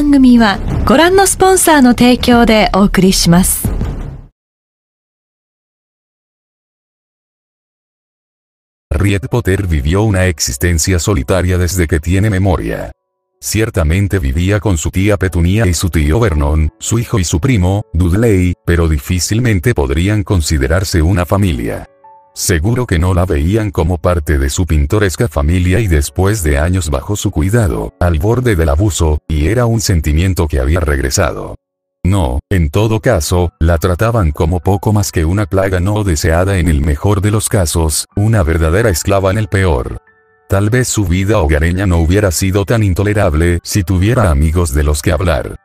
Riet Potter vivió una existencia solitaria desde que tiene memoria. Ciertamente vivía con su tía Petunia y su tío Vernon, su hijo y su primo, Dudley, pero difícilmente podrían considerarse una familia. Seguro que no la veían como parte de su pintoresca familia y después de años bajo su cuidado, al borde del abuso, y era un sentimiento que había regresado. No, en todo caso, la trataban como poco más que una plaga no deseada en el mejor de los casos, una verdadera esclava en el peor. Tal vez su vida hogareña no hubiera sido tan intolerable si tuviera amigos de los que hablar.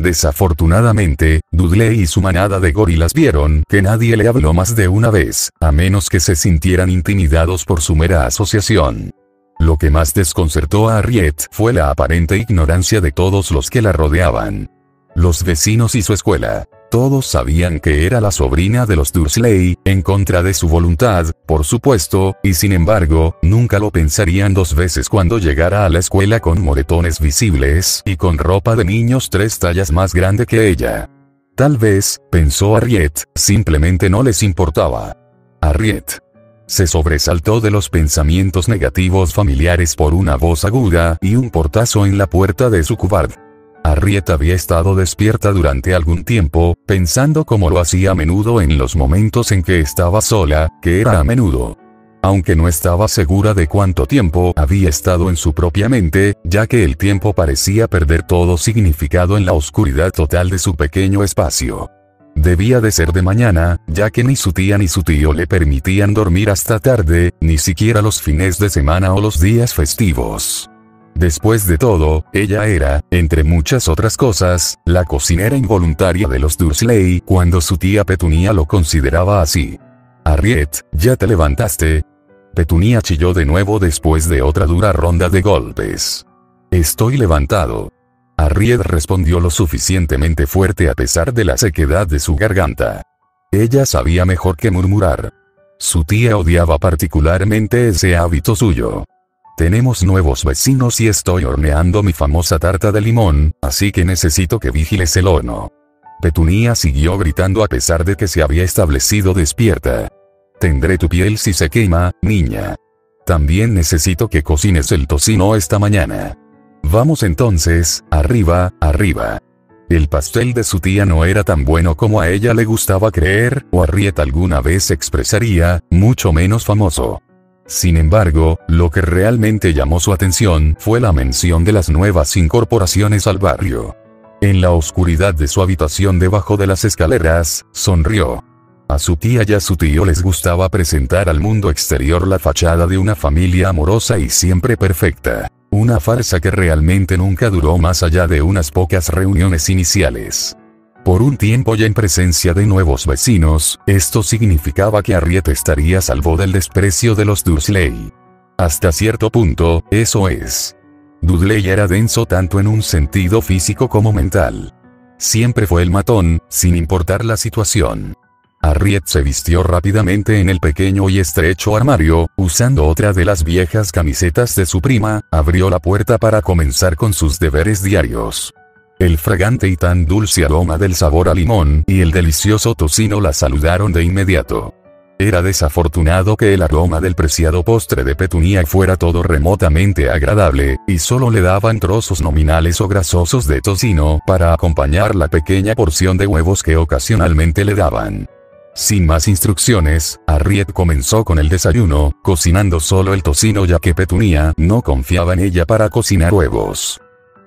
Desafortunadamente, Dudley y su manada de gorilas vieron que nadie le habló más de una vez, a menos que se sintieran intimidados por su mera asociación. Lo que más desconcertó a Harriet fue la aparente ignorancia de todos los que la rodeaban. Los vecinos y su escuela. Todos sabían que era la sobrina de los Dursley, en contra de su voluntad, por supuesto, y sin embargo, nunca lo pensarían dos veces cuando llegara a la escuela con moretones visibles y con ropa de niños tres tallas más grande que ella. Tal vez, pensó Harriet, simplemente no les importaba. Harriet, se sobresaltó de los pensamientos negativos familiares por una voz aguda y un portazo en la puerta de su cubard. Harriet había estado despierta durante algún tiempo, pensando como lo hacía a menudo en los momentos en que estaba sola, que era a menudo. Aunque no estaba segura de cuánto tiempo había estado en su propia mente, ya que el tiempo parecía perder todo significado en la oscuridad total de su pequeño espacio. Debía de ser de mañana, ya que ni su tía ni su tío le permitían dormir hasta tarde, ni siquiera los fines de semana o los días festivos. Después de todo, ella era, entre muchas otras cosas, la cocinera involuntaria de los Dursley cuando su tía Petunia lo consideraba así. Harriet, ya te levantaste. Petunia chilló de nuevo después de otra dura ronda de golpes. Estoy levantado. Harriet respondió lo suficientemente fuerte a pesar de la sequedad de su garganta. Ella sabía mejor que murmurar. Su tía odiaba particularmente ese hábito suyo. Tenemos nuevos vecinos y estoy horneando mi famosa tarta de limón, así que necesito que vigiles el horno. Petunia siguió gritando a pesar de que se había establecido despierta. Tendré tu piel si se quema, niña. También necesito que cocines el tocino esta mañana. Vamos entonces, arriba, arriba. El pastel de su tía no era tan bueno como a ella le gustaba creer, o Riet alguna vez expresaría, mucho menos famoso. Sin embargo, lo que realmente llamó su atención fue la mención de las nuevas incorporaciones al barrio. En la oscuridad de su habitación debajo de las escaleras, sonrió. A su tía y a su tío les gustaba presentar al mundo exterior la fachada de una familia amorosa y siempre perfecta. Una farsa que realmente nunca duró más allá de unas pocas reuniones iniciales. Por un tiempo ya en presencia de nuevos vecinos, esto significaba que Harriet estaría salvo del desprecio de los Dudley. Hasta cierto punto, eso es. Dudley era denso tanto en un sentido físico como mental. Siempre fue el matón, sin importar la situación. Harriet se vistió rápidamente en el pequeño y estrecho armario, usando otra de las viejas camisetas de su prima, abrió la puerta para comenzar con sus deberes diarios. El fragante y tan dulce aroma del sabor a limón y el delicioso tocino la saludaron de inmediato. Era desafortunado que el aroma del preciado postre de petunía fuera todo remotamente agradable, y solo le daban trozos nominales o grasosos de tocino para acompañar la pequeña porción de huevos que ocasionalmente le daban. Sin más instrucciones, Harriet comenzó con el desayuno, cocinando solo el tocino ya que Petunia no confiaba en ella para cocinar huevos.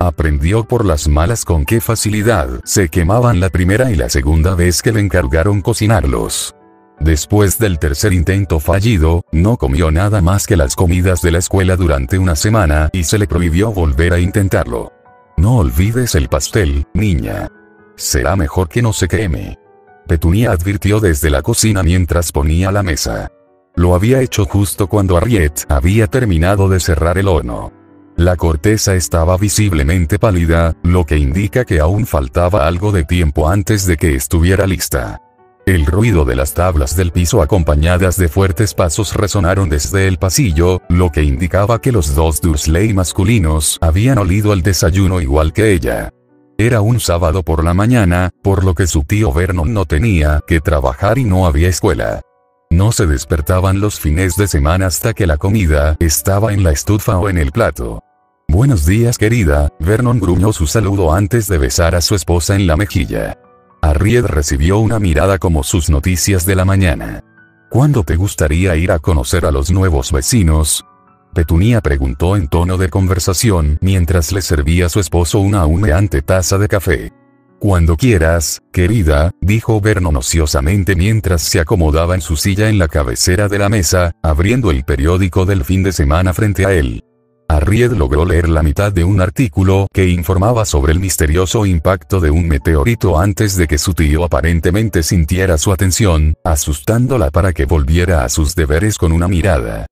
Aprendió por las malas con qué facilidad se quemaban la primera y la segunda vez que le encargaron cocinarlos. Después del tercer intento fallido, no comió nada más que las comidas de la escuela durante una semana y se le prohibió volver a intentarlo. No olvides el pastel, niña. Será mejor que no se queme. Petunia advirtió desde la cocina mientras ponía la mesa. Lo había hecho justo cuando Harriet había terminado de cerrar el horno. La corteza estaba visiblemente pálida, lo que indica que aún faltaba algo de tiempo antes de que estuviera lista. El ruido de las tablas del piso acompañadas de fuertes pasos resonaron desde el pasillo, lo que indicaba que los dos Dursley masculinos habían olido el desayuno igual que ella. Era un sábado por la mañana, por lo que su tío Vernon no tenía que trabajar y no había escuela. No se despertaban los fines de semana hasta que la comida estaba en la estufa o en el plato. Buenos días querida, Vernon gruñó su saludo antes de besar a su esposa en la mejilla. Harriet recibió una mirada como sus noticias de la mañana. ¿Cuándo te gustaría ir a conocer a los nuevos vecinos? Petunia preguntó en tono de conversación mientras le servía a su esposo una humeante taza de café. Cuando quieras, querida, dijo Vernon ociosamente mientras se acomodaba en su silla en la cabecera de la mesa, abriendo el periódico del fin de semana frente a él. Arried logró leer la mitad de un artículo que informaba sobre el misterioso impacto de un meteorito antes de que su tío aparentemente sintiera su atención, asustándola para que volviera a sus deberes con una mirada.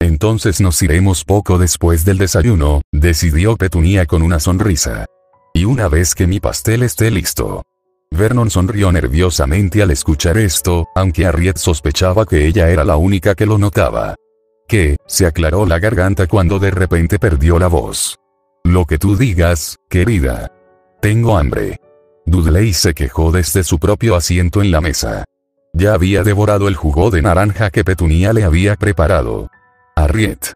Entonces nos iremos poco después del desayuno, decidió Petunia con una sonrisa. Y una vez que mi pastel esté listo. Vernon sonrió nerviosamente al escuchar esto, aunque Harriet sospechaba que ella era la única que lo notaba. qué se aclaró la garganta cuando de repente perdió la voz. Lo que tú digas, querida. Tengo hambre. Dudley se quejó desde su propio asiento en la mesa. Ya había devorado el jugo de naranja que Petunia le había preparado. Harriet.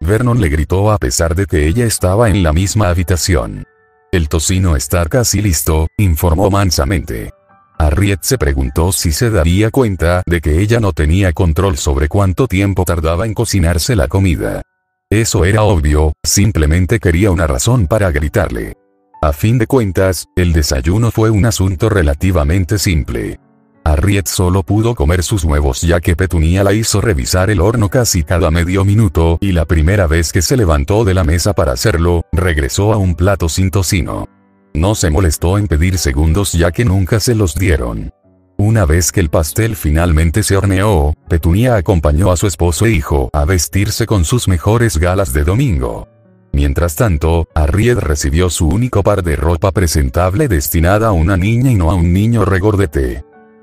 Vernon le gritó a pesar de que ella estaba en la misma habitación. El tocino está casi listo, informó mansamente. Harriet se preguntó si se daría cuenta de que ella no tenía control sobre cuánto tiempo tardaba en cocinarse la comida. Eso era obvio, simplemente quería una razón para gritarle. A fin de cuentas, el desayuno fue un asunto relativamente simple. Harriet solo pudo comer sus huevos ya que Petunia la hizo revisar el horno casi cada medio minuto y la primera vez que se levantó de la mesa para hacerlo, regresó a un plato sin tocino. No se molestó en pedir segundos ya que nunca se los dieron. Una vez que el pastel finalmente se horneó, Petunia acompañó a su esposo e hijo a vestirse con sus mejores galas de domingo. Mientras tanto, Arriet recibió su único par de ropa presentable destinada a una niña y no a un niño regordete.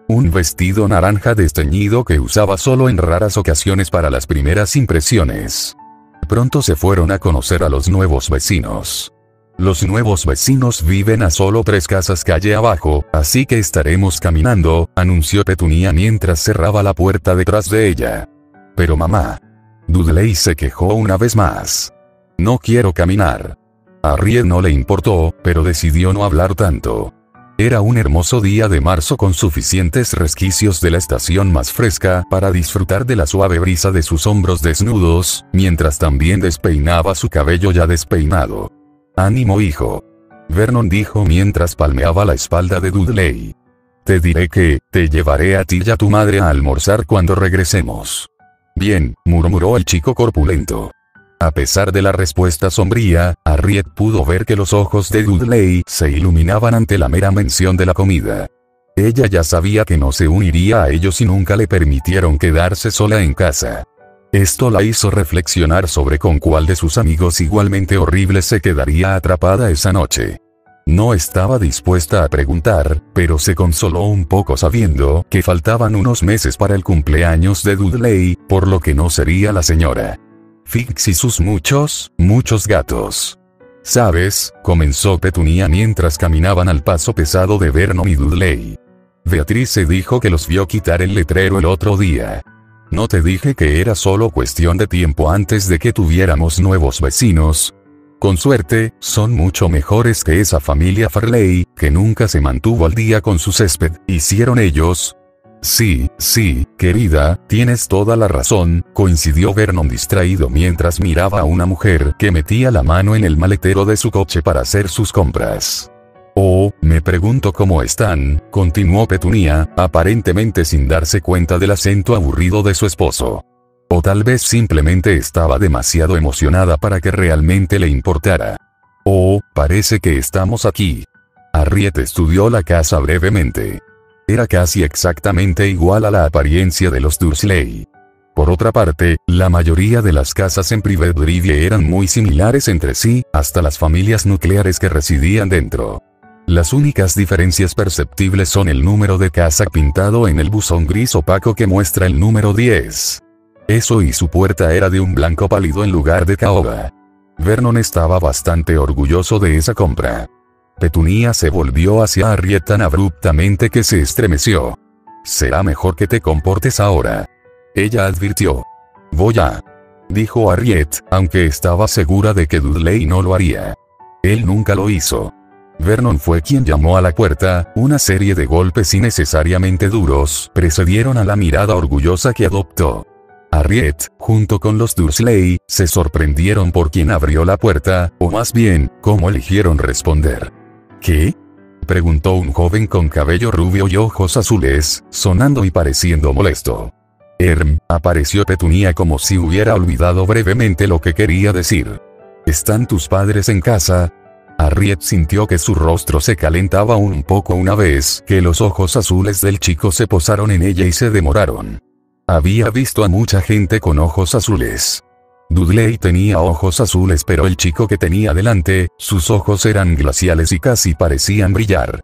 Un vestido naranja desteñido que usaba solo en raras ocasiones para las primeras impresiones. Pronto se fueron a conocer a los nuevos vecinos. Los nuevos vecinos viven a solo tres casas calle abajo, así que estaremos caminando, anunció Petunia mientras cerraba la puerta detrás de ella. Pero mamá. Dudley se quejó una vez más. No quiero caminar. A no le importó, pero decidió no hablar tanto. Era un hermoso día de marzo con suficientes resquicios de la estación más fresca para disfrutar de la suave brisa de sus hombros desnudos, mientras también despeinaba su cabello ya despeinado. Ánimo hijo. Vernon dijo mientras palmeaba la espalda de Dudley. Te diré que, te llevaré a ti y a tu madre a almorzar cuando regresemos. Bien, murmuró el chico corpulento. A pesar de la respuesta sombría, Harriet pudo ver que los ojos de Dudley se iluminaban ante la mera mención de la comida. Ella ya sabía que no se uniría a ellos y nunca le permitieron quedarse sola en casa. Esto la hizo reflexionar sobre con cuál de sus amigos igualmente horribles se quedaría atrapada esa noche. No estaba dispuesta a preguntar, pero se consoló un poco sabiendo que faltaban unos meses para el cumpleaños de Dudley, por lo que no sería la señora. Fix y sus muchos, muchos gatos. ¿Sabes? comenzó Petunia mientras caminaban al paso pesado de Vernon y Dudley. Beatriz se dijo que los vio quitar el letrero el otro día. No te dije que era solo cuestión de tiempo antes de que tuviéramos nuevos vecinos. Con suerte, son mucho mejores que esa familia Farley, que nunca se mantuvo al día con su césped, hicieron ellos, Sí, sí, querida, tienes toda la razón, coincidió Vernon distraído mientras miraba a una mujer que metía la mano en el maletero de su coche para hacer sus compras. Oh, me pregunto cómo están, continuó Petunia, aparentemente sin darse cuenta del acento aburrido de su esposo. O tal vez simplemente estaba demasiado emocionada para que realmente le importara. Oh, parece que estamos aquí. Harriet estudió la casa brevemente. Era casi exactamente igual a la apariencia de los Dursley. Por otra parte, la mayoría de las casas en Drive eran muy similares entre sí, hasta las familias nucleares que residían dentro. Las únicas diferencias perceptibles son el número de casa pintado en el buzón gris opaco que muestra el número 10. Eso y su puerta era de un blanco pálido en lugar de caoba. Vernon estaba bastante orgulloso de esa compra. Petunia se volvió hacia Harriet tan abruptamente que se estremeció. Será mejor que te comportes ahora. Ella advirtió. Voy a. Dijo Harriet, aunque estaba segura de que Dudley no lo haría. Él nunca lo hizo. Vernon fue quien llamó a la puerta, una serie de golpes innecesariamente duros precedieron a la mirada orgullosa que adoptó. Harriet, junto con los Dursley, se sorprendieron por quien abrió la puerta, o más bien, cómo eligieron responder. ¿Qué? preguntó un joven con cabello rubio y ojos azules, sonando y pareciendo molesto. Erm, apareció Petunia como si hubiera olvidado brevemente lo que quería decir. ¿Están tus padres en casa? Harriet sintió que su rostro se calentaba un poco una vez que los ojos azules del chico se posaron en ella y se demoraron. Había visto a mucha gente con ojos azules. Dudley tenía ojos azules pero el chico que tenía delante, sus ojos eran glaciales y casi parecían brillar.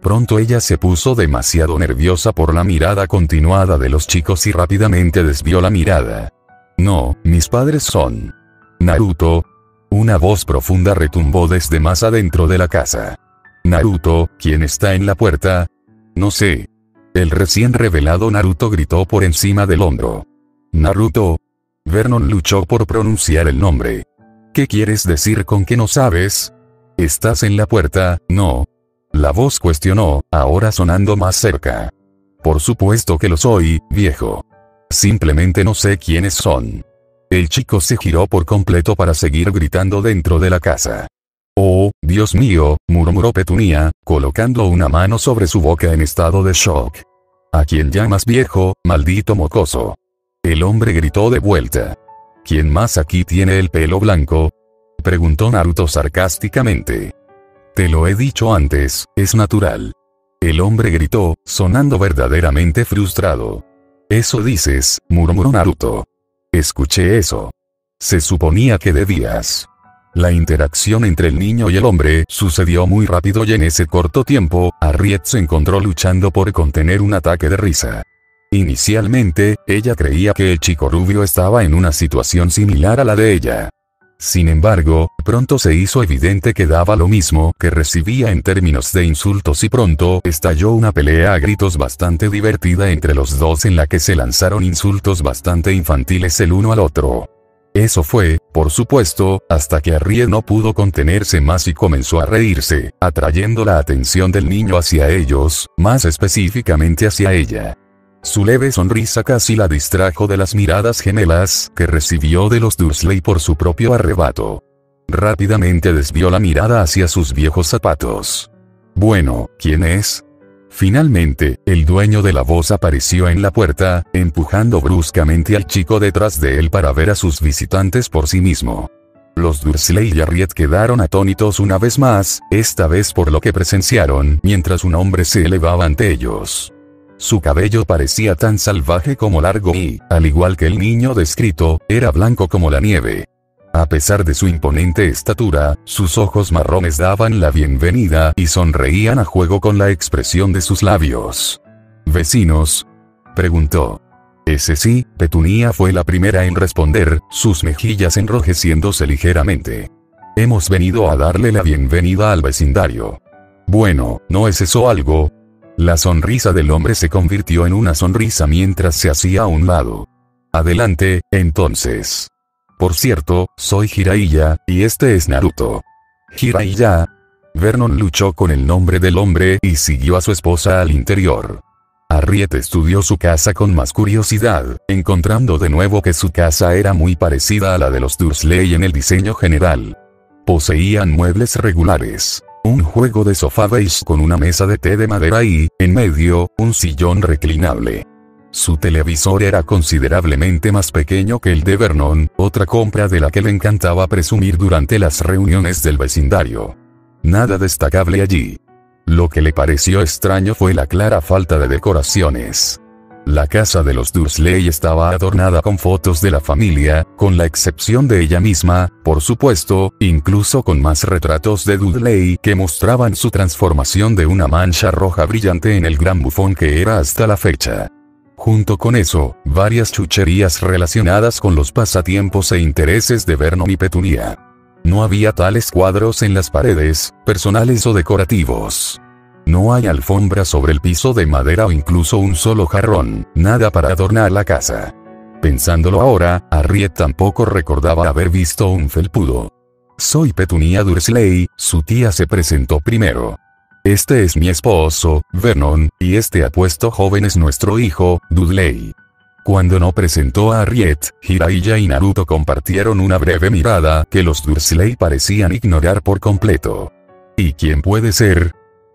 Pronto ella se puso demasiado nerviosa por la mirada continuada de los chicos y rápidamente desvió la mirada. No, mis padres son. Naruto. Una voz profunda retumbó desde más adentro de la casa. Naruto, ¿quién está en la puerta? No sé. El recién revelado Naruto gritó por encima del hombro. Naruto, Vernon luchó por pronunciar el nombre. ¿Qué quieres decir con que no sabes? ¿Estás en la puerta? No. La voz cuestionó, ahora sonando más cerca. Por supuesto que lo soy, viejo. Simplemente no sé quiénes son. El chico se giró por completo para seguir gritando dentro de la casa. Oh, Dios mío, murmuró Petunia, colocando una mano sobre su boca en estado de shock. ¿A quién llamas viejo, maldito mocoso? El hombre gritó de vuelta. ¿Quién más aquí tiene el pelo blanco? Preguntó Naruto sarcásticamente. Te lo he dicho antes, es natural. El hombre gritó, sonando verdaderamente frustrado. Eso dices, murmuró Naruto. Escuché eso. Se suponía que debías. La interacción entre el niño y el hombre sucedió muy rápido y en ese corto tiempo, Arriet se encontró luchando por contener un ataque de risa. Inicialmente, ella creía que el chico rubio estaba en una situación similar a la de ella. Sin embargo, pronto se hizo evidente que daba lo mismo que recibía en términos de insultos y pronto estalló una pelea a gritos bastante divertida entre los dos en la que se lanzaron insultos bastante infantiles el uno al otro. Eso fue, por supuesto, hasta que Arrie no pudo contenerse más y comenzó a reírse, atrayendo la atención del niño hacia ellos, más específicamente hacia ella. Su leve sonrisa casi la distrajo de las miradas gemelas que recibió de los Dursley por su propio arrebato. Rápidamente desvió la mirada hacia sus viejos zapatos. Bueno, ¿quién es? Finalmente, el dueño de la voz apareció en la puerta, empujando bruscamente al chico detrás de él para ver a sus visitantes por sí mismo. Los Dursley y Harriet quedaron atónitos una vez más, esta vez por lo que presenciaron mientras un hombre se elevaba ante ellos. Su cabello parecía tan salvaje como largo y, al igual que el niño descrito, era blanco como la nieve. A pesar de su imponente estatura, sus ojos marrones daban la bienvenida y sonreían a juego con la expresión de sus labios. ¿Vecinos? preguntó. Ese sí, Petunia fue la primera en responder, sus mejillas enrojeciéndose ligeramente. Hemos venido a darle la bienvenida al vecindario. Bueno, ¿no es eso algo? La sonrisa del hombre se convirtió en una sonrisa mientras se hacía a un lado. Adelante, entonces. Por cierto, soy Jiraiya, y este es Naruto. Jiraiya. Vernon luchó con el nombre del hombre y siguió a su esposa al interior. Harriet estudió su casa con más curiosidad, encontrando de nuevo que su casa era muy parecida a la de los Dursley en el diseño general. Poseían muebles regulares, un juego de sofá beige con una mesa de té de madera y, en medio, un sillón reclinable. Su televisor era considerablemente más pequeño que el de Vernon, otra compra de la que le encantaba presumir durante las reuniones del vecindario. Nada destacable allí. Lo que le pareció extraño fue la clara falta de decoraciones. La casa de los Dursley estaba adornada con fotos de la familia, con la excepción de ella misma, por supuesto, incluso con más retratos de Dudley que mostraban su transformación de una mancha roja brillante en el gran bufón que era hasta la fecha. Junto con eso, varias chucherías relacionadas con los pasatiempos e intereses de Vernon y Petunia. No había tales cuadros en las paredes, personales o decorativos. No hay alfombra sobre el piso de madera o incluso un solo jarrón, nada para adornar la casa. Pensándolo ahora, Harriet tampoco recordaba haber visto un felpudo. Soy Petunia Dursley, su tía se presentó primero. Este es mi esposo, Vernon, y este apuesto joven es nuestro hijo, Dudley. Cuando no presentó a Harriet, Hiraiya y Naruto compartieron una breve mirada que los Dursley parecían ignorar por completo. ¿Y quién puede ser?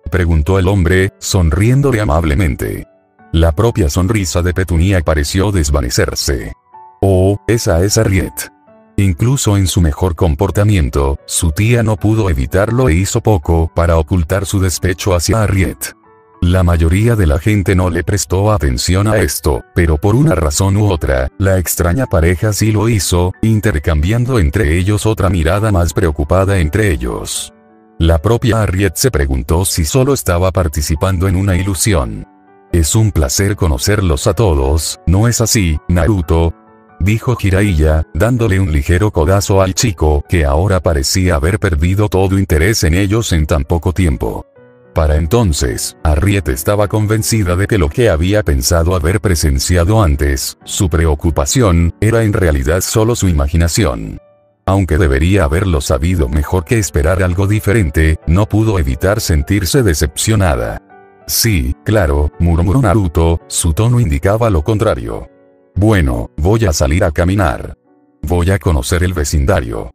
preguntó el hombre, sonriéndole amablemente. La propia sonrisa de Petunia pareció desvanecerse. Oh, esa es Harriet. Incluso en su mejor comportamiento, su tía no pudo evitarlo e hizo poco para ocultar su despecho hacia Harriet. La mayoría de la gente no le prestó atención a esto, pero por una razón u otra, la extraña pareja sí lo hizo, intercambiando entre ellos otra mirada más preocupada entre ellos. La propia Harriet se preguntó si solo estaba participando en una ilusión. Es un placer conocerlos a todos, ¿no es así, Naruto? Dijo Jiraiya, dándole un ligero codazo al chico que ahora parecía haber perdido todo interés en ellos en tan poco tiempo. Para entonces, Harriet estaba convencida de que lo que había pensado haber presenciado antes, su preocupación, era en realidad solo su imaginación aunque debería haberlo sabido mejor que esperar algo diferente, no pudo evitar sentirse decepcionada. Sí, claro, murmuró Naruto, su tono indicaba lo contrario. Bueno, voy a salir a caminar. Voy a conocer el vecindario.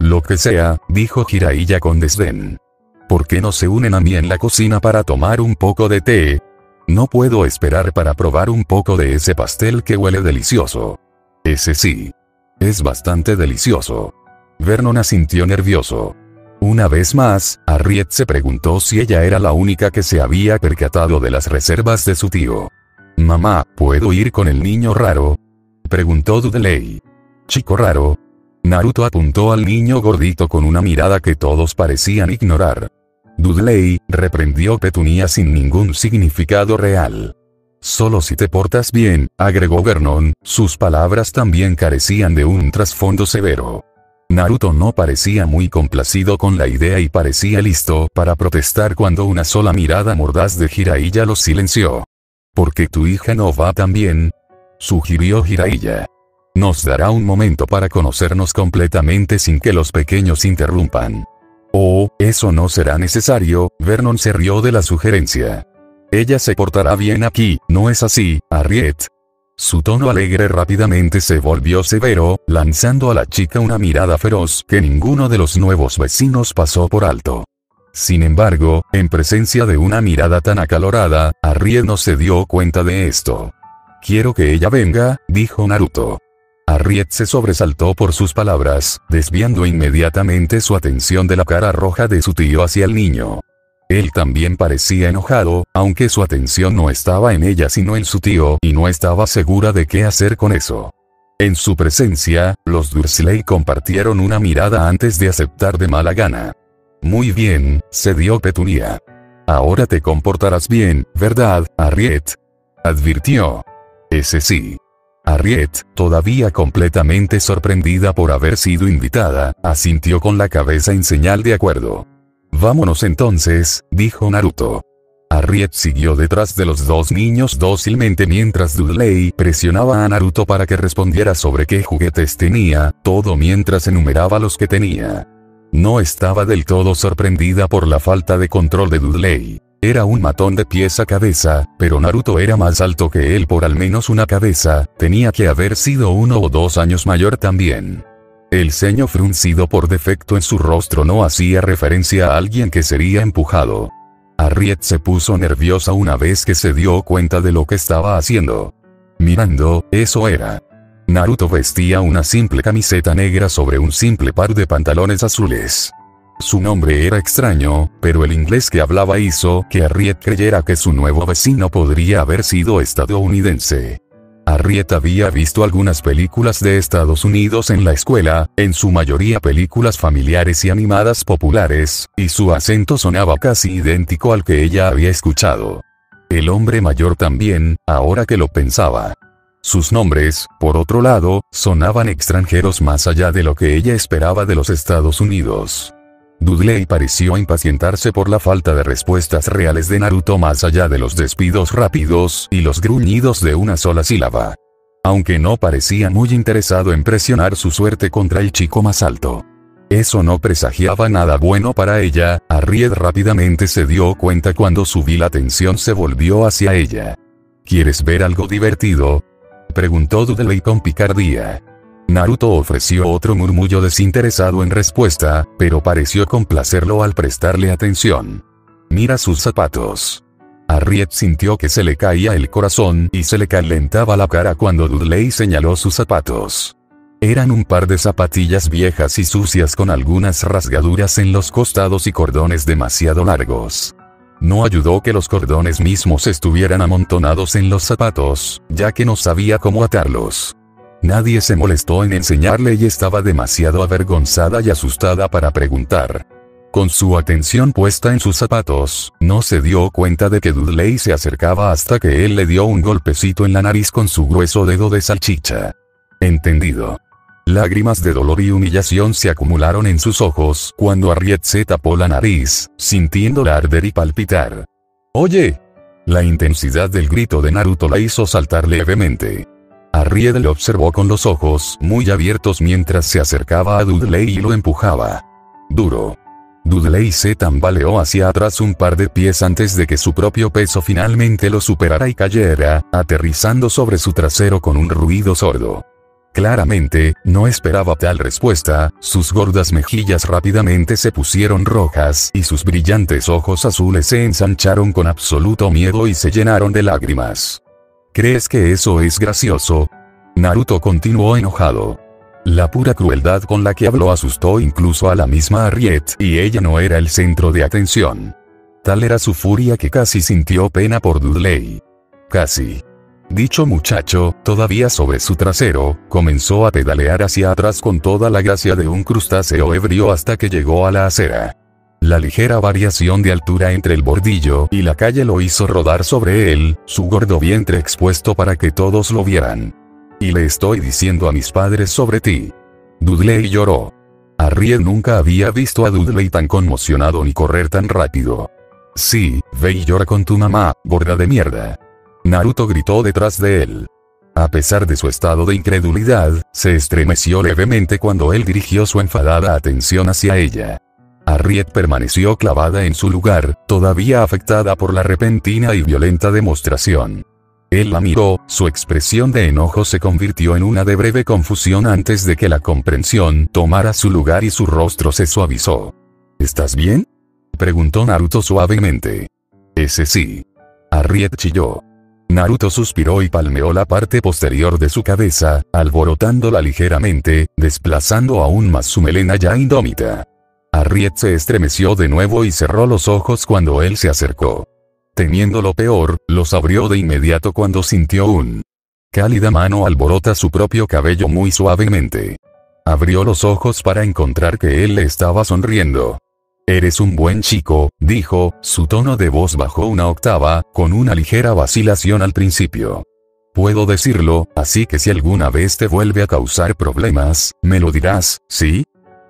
Lo que sea, dijo Jiraiya con desdén. ¿Por qué no se unen a mí en la cocina para tomar un poco de té? No puedo esperar para probar un poco de ese pastel que huele delicioso. Ese sí. Es bastante delicioso. Vernon asintió nervioso. Una vez más, Harriet se preguntó si ella era la única que se había percatado de las reservas de su tío. Mamá, ¿puedo ir con el niño raro? Preguntó Dudley. Chico raro. Naruto apuntó al niño gordito con una mirada que todos parecían ignorar. Dudley, reprendió Petunia sin ningún significado real. Solo si te portas bien, agregó Vernon, sus palabras también carecían de un trasfondo severo. Naruto no parecía muy complacido con la idea y parecía listo para protestar cuando una sola mirada mordaz de Jiraiya lo silenció. Porque tu hija no va tan bien? sugirió Jiraiya. Nos dará un momento para conocernos completamente sin que los pequeños interrumpan. Oh, eso no será necesario, Vernon se rió de la sugerencia. Ella se portará bien aquí, ¿no es así, Harriet? Su tono alegre rápidamente se volvió severo, lanzando a la chica una mirada feroz que ninguno de los nuevos vecinos pasó por alto. Sin embargo, en presencia de una mirada tan acalorada, Harriet no se dio cuenta de esto. Quiero que ella venga, dijo Naruto. Harriet se sobresaltó por sus palabras, desviando inmediatamente su atención de la cara roja de su tío hacia el niño. Él también parecía enojado, aunque su atención no estaba en ella sino en su tío y no estaba segura de qué hacer con eso. En su presencia, los Dursley compartieron una mirada antes de aceptar de mala gana. Muy bien, se dio Petunia. Ahora te comportarás bien, ¿verdad, Harriet? Advirtió. Ese sí. Harriet, todavía completamente sorprendida por haber sido invitada, asintió con la cabeza en señal de acuerdo. Vámonos entonces, dijo Naruto. Harriet siguió detrás de los dos niños dócilmente mientras Dudley presionaba a Naruto para que respondiera sobre qué juguetes tenía, todo mientras enumeraba los que tenía. No estaba del todo sorprendida por la falta de control de Dudley. Era un matón de pies a cabeza, pero Naruto era más alto que él por al menos una cabeza, tenía que haber sido uno o dos años mayor también. El ceño fruncido por defecto en su rostro no hacía referencia a alguien que sería empujado. Harriet se puso nerviosa una vez que se dio cuenta de lo que estaba haciendo. Mirando, eso era. Naruto vestía una simple camiseta negra sobre un simple par de pantalones azules. Su nombre era extraño, pero el inglés que hablaba hizo que Harriet creyera que su nuevo vecino podría haber sido estadounidense. Harriet había visto algunas películas de Estados Unidos en la escuela, en su mayoría películas familiares y animadas populares, y su acento sonaba casi idéntico al que ella había escuchado. El hombre mayor también, ahora que lo pensaba. Sus nombres, por otro lado, sonaban extranjeros más allá de lo que ella esperaba de los Estados Unidos. Dudley pareció impacientarse por la falta de respuestas reales de Naruto más allá de los despidos rápidos y los gruñidos de una sola sílaba. Aunque no parecía muy interesado en presionar su suerte contra el chico más alto. Eso no presagiaba nada bueno para ella, Arried rápidamente se dio cuenta cuando su la atención se volvió hacia ella. ¿Quieres ver algo divertido? Preguntó Dudley con picardía. Naruto ofreció otro murmullo desinteresado en respuesta, pero pareció complacerlo al prestarle atención. Mira sus zapatos. Arriet sintió que se le caía el corazón y se le calentaba la cara cuando Dudley señaló sus zapatos. Eran un par de zapatillas viejas y sucias con algunas rasgaduras en los costados y cordones demasiado largos. No ayudó que los cordones mismos estuvieran amontonados en los zapatos, ya que no sabía cómo atarlos. Nadie se molestó en enseñarle y estaba demasiado avergonzada y asustada para preguntar. Con su atención puesta en sus zapatos, no se dio cuenta de que Dudley se acercaba hasta que él le dio un golpecito en la nariz con su grueso dedo de salchicha. Entendido. Lágrimas de dolor y humillación se acumularon en sus ojos cuando Harriet se tapó la nariz, sintiéndola arder y palpitar. Oye. La intensidad del grito de Naruto la hizo saltar levemente. Arrieta lo observó con los ojos muy abiertos mientras se acercaba a Dudley y lo empujaba. Duro. Dudley se tambaleó hacia atrás un par de pies antes de que su propio peso finalmente lo superara y cayera, aterrizando sobre su trasero con un ruido sordo. Claramente, no esperaba tal respuesta, sus gordas mejillas rápidamente se pusieron rojas y sus brillantes ojos azules se ensancharon con absoluto miedo y se llenaron de lágrimas. ¿Crees que eso es gracioso? Naruto continuó enojado. La pura crueldad con la que habló asustó incluso a la misma Harriet y ella no era el centro de atención. Tal era su furia que casi sintió pena por Dudley. Casi. Dicho muchacho, todavía sobre su trasero, comenzó a pedalear hacia atrás con toda la gracia de un crustáceo ebrio hasta que llegó a la acera. La ligera variación de altura entre el bordillo y la calle lo hizo rodar sobre él, su gordo vientre expuesto para que todos lo vieran. Y le estoy diciendo a mis padres sobre ti. Dudley lloró. Harriet nunca había visto a Dudley tan conmocionado ni correr tan rápido. Sí, ve y llora con tu mamá, gorda de mierda. Naruto gritó detrás de él. A pesar de su estado de incredulidad, se estremeció levemente cuando él dirigió su enfadada atención hacia ella. Harriet permaneció clavada en su lugar, todavía afectada por la repentina y violenta demostración. Él la miró, su expresión de enojo se convirtió en una de breve confusión antes de que la comprensión tomara su lugar y su rostro se suavizó. ¿Estás bien? preguntó Naruto suavemente. Ese sí. Harriet chilló. Naruto suspiró y palmeó la parte posterior de su cabeza, alborotándola ligeramente, desplazando aún más su melena ya indómita. Harriet se estremeció de nuevo y cerró los ojos cuando él se acercó. Teniendo lo peor, los abrió de inmediato cuando sintió un cálida mano alborota su propio cabello muy suavemente. Abrió los ojos para encontrar que él le estaba sonriendo. Eres un buen chico, dijo, su tono de voz bajó una octava, con una ligera vacilación al principio. Puedo decirlo, así que si alguna vez te vuelve a causar problemas, me lo dirás, ¿sí?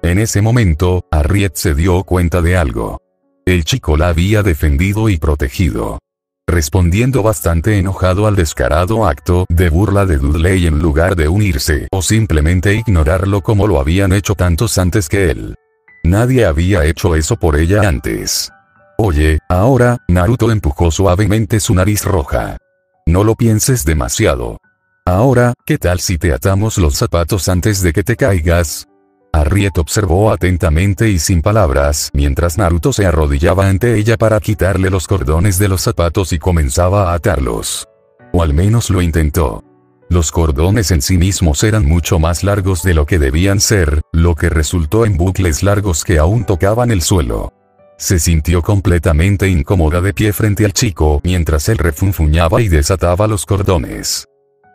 En ese momento, Harriet se dio cuenta de algo. El chico la había defendido y protegido. Respondiendo bastante enojado al descarado acto de burla de Dudley en lugar de unirse o simplemente ignorarlo como lo habían hecho tantos antes que él. Nadie había hecho eso por ella antes. Oye, ahora, Naruto empujó suavemente su nariz roja. No lo pienses demasiado. Ahora, ¿qué tal si te atamos los zapatos antes de que te caigas? Harriet observó atentamente y sin palabras mientras Naruto se arrodillaba ante ella para quitarle los cordones de los zapatos y comenzaba a atarlos. O al menos lo intentó. Los cordones en sí mismos eran mucho más largos de lo que debían ser, lo que resultó en bucles largos que aún tocaban el suelo. Se sintió completamente incómoda de pie frente al chico mientras él refunfuñaba y desataba los cordones.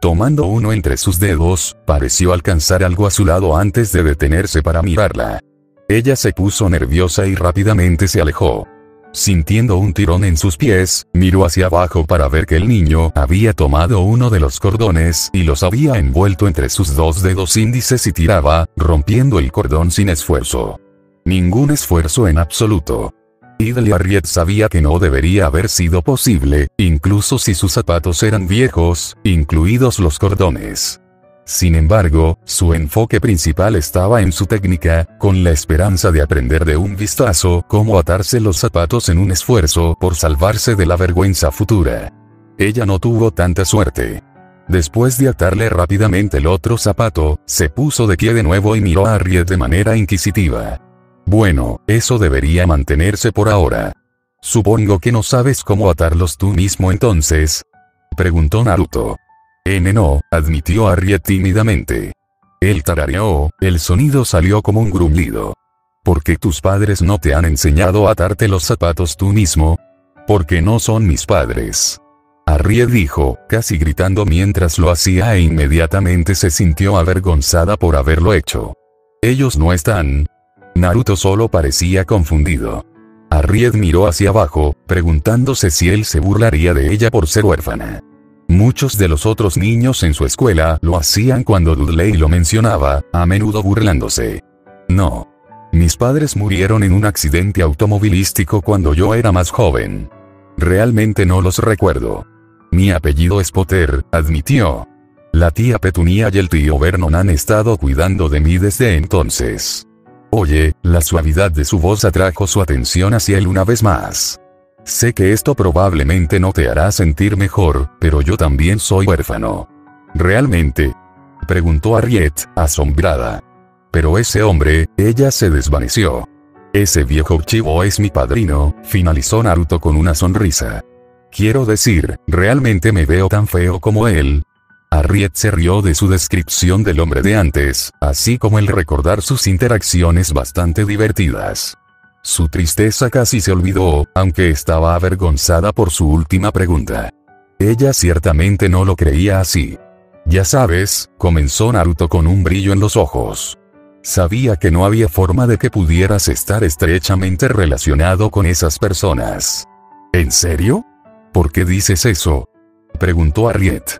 Tomando uno entre sus dedos, pareció alcanzar algo a su lado antes de detenerse para mirarla. Ella se puso nerviosa y rápidamente se alejó. Sintiendo un tirón en sus pies, miró hacia abajo para ver que el niño había tomado uno de los cordones y los había envuelto entre sus dos dedos índices y tiraba, rompiendo el cordón sin esfuerzo. Ningún esfuerzo en absoluto y Harriet sabía que no debería haber sido posible, incluso si sus zapatos eran viejos, incluidos los cordones. Sin embargo, su enfoque principal estaba en su técnica, con la esperanza de aprender de un vistazo cómo atarse los zapatos en un esfuerzo por salvarse de la vergüenza futura. Ella no tuvo tanta suerte. Después de atarle rápidamente el otro zapato, se puso de pie de nuevo y miró a Harriet de manera inquisitiva. Bueno, eso debería mantenerse por ahora. Supongo que no sabes cómo atarlos tú mismo entonces. Preguntó Naruto. N no, admitió Arya tímidamente. Él tarareó, el sonido salió como un gruñido. ¿Por qué tus padres no te han enseñado a atarte los zapatos tú mismo? Porque no son mis padres. Arrie dijo, casi gritando mientras lo hacía e inmediatamente se sintió avergonzada por haberlo hecho. Ellos no están, Naruto solo parecía confundido. Arriet miró hacia abajo, preguntándose si él se burlaría de ella por ser huérfana. Muchos de los otros niños en su escuela lo hacían cuando Dudley lo mencionaba, a menudo burlándose. No. Mis padres murieron en un accidente automovilístico cuando yo era más joven. Realmente no los recuerdo. Mi apellido es Potter, admitió. La tía Petunia y el tío Vernon han estado cuidando de mí desde entonces. Oye, la suavidad de su voz atrajo su atención hacia él una vez más. Sé que esto probablemente no te hará sentir mejor, pero yo también soy huérfano. ¿Realmente? Preguntó Harriet, asombrada. Pero ese hombre, ella se desvaneció. Ese viejo chivo es mi padrino, finalizó Naruto con una sonrisa. Quiero decir, realmente me veo tan feo como él, Harriet se rió de su descripción del hombre de antes, así como el recordar sus interacciones bastante divertidas. Su tristeza casi se olvidó, aunque estaba avergonzada por su última pregunta. Ella ciertamente no lo creía así. Ya sabes, comenzó Naruto con un brillo en los ojos. Sabía que no había forma de que pudieras estar estrechamente relacionado con esas personas. ¿En serio? ¿Por qué dices eso? Preguntó Harriet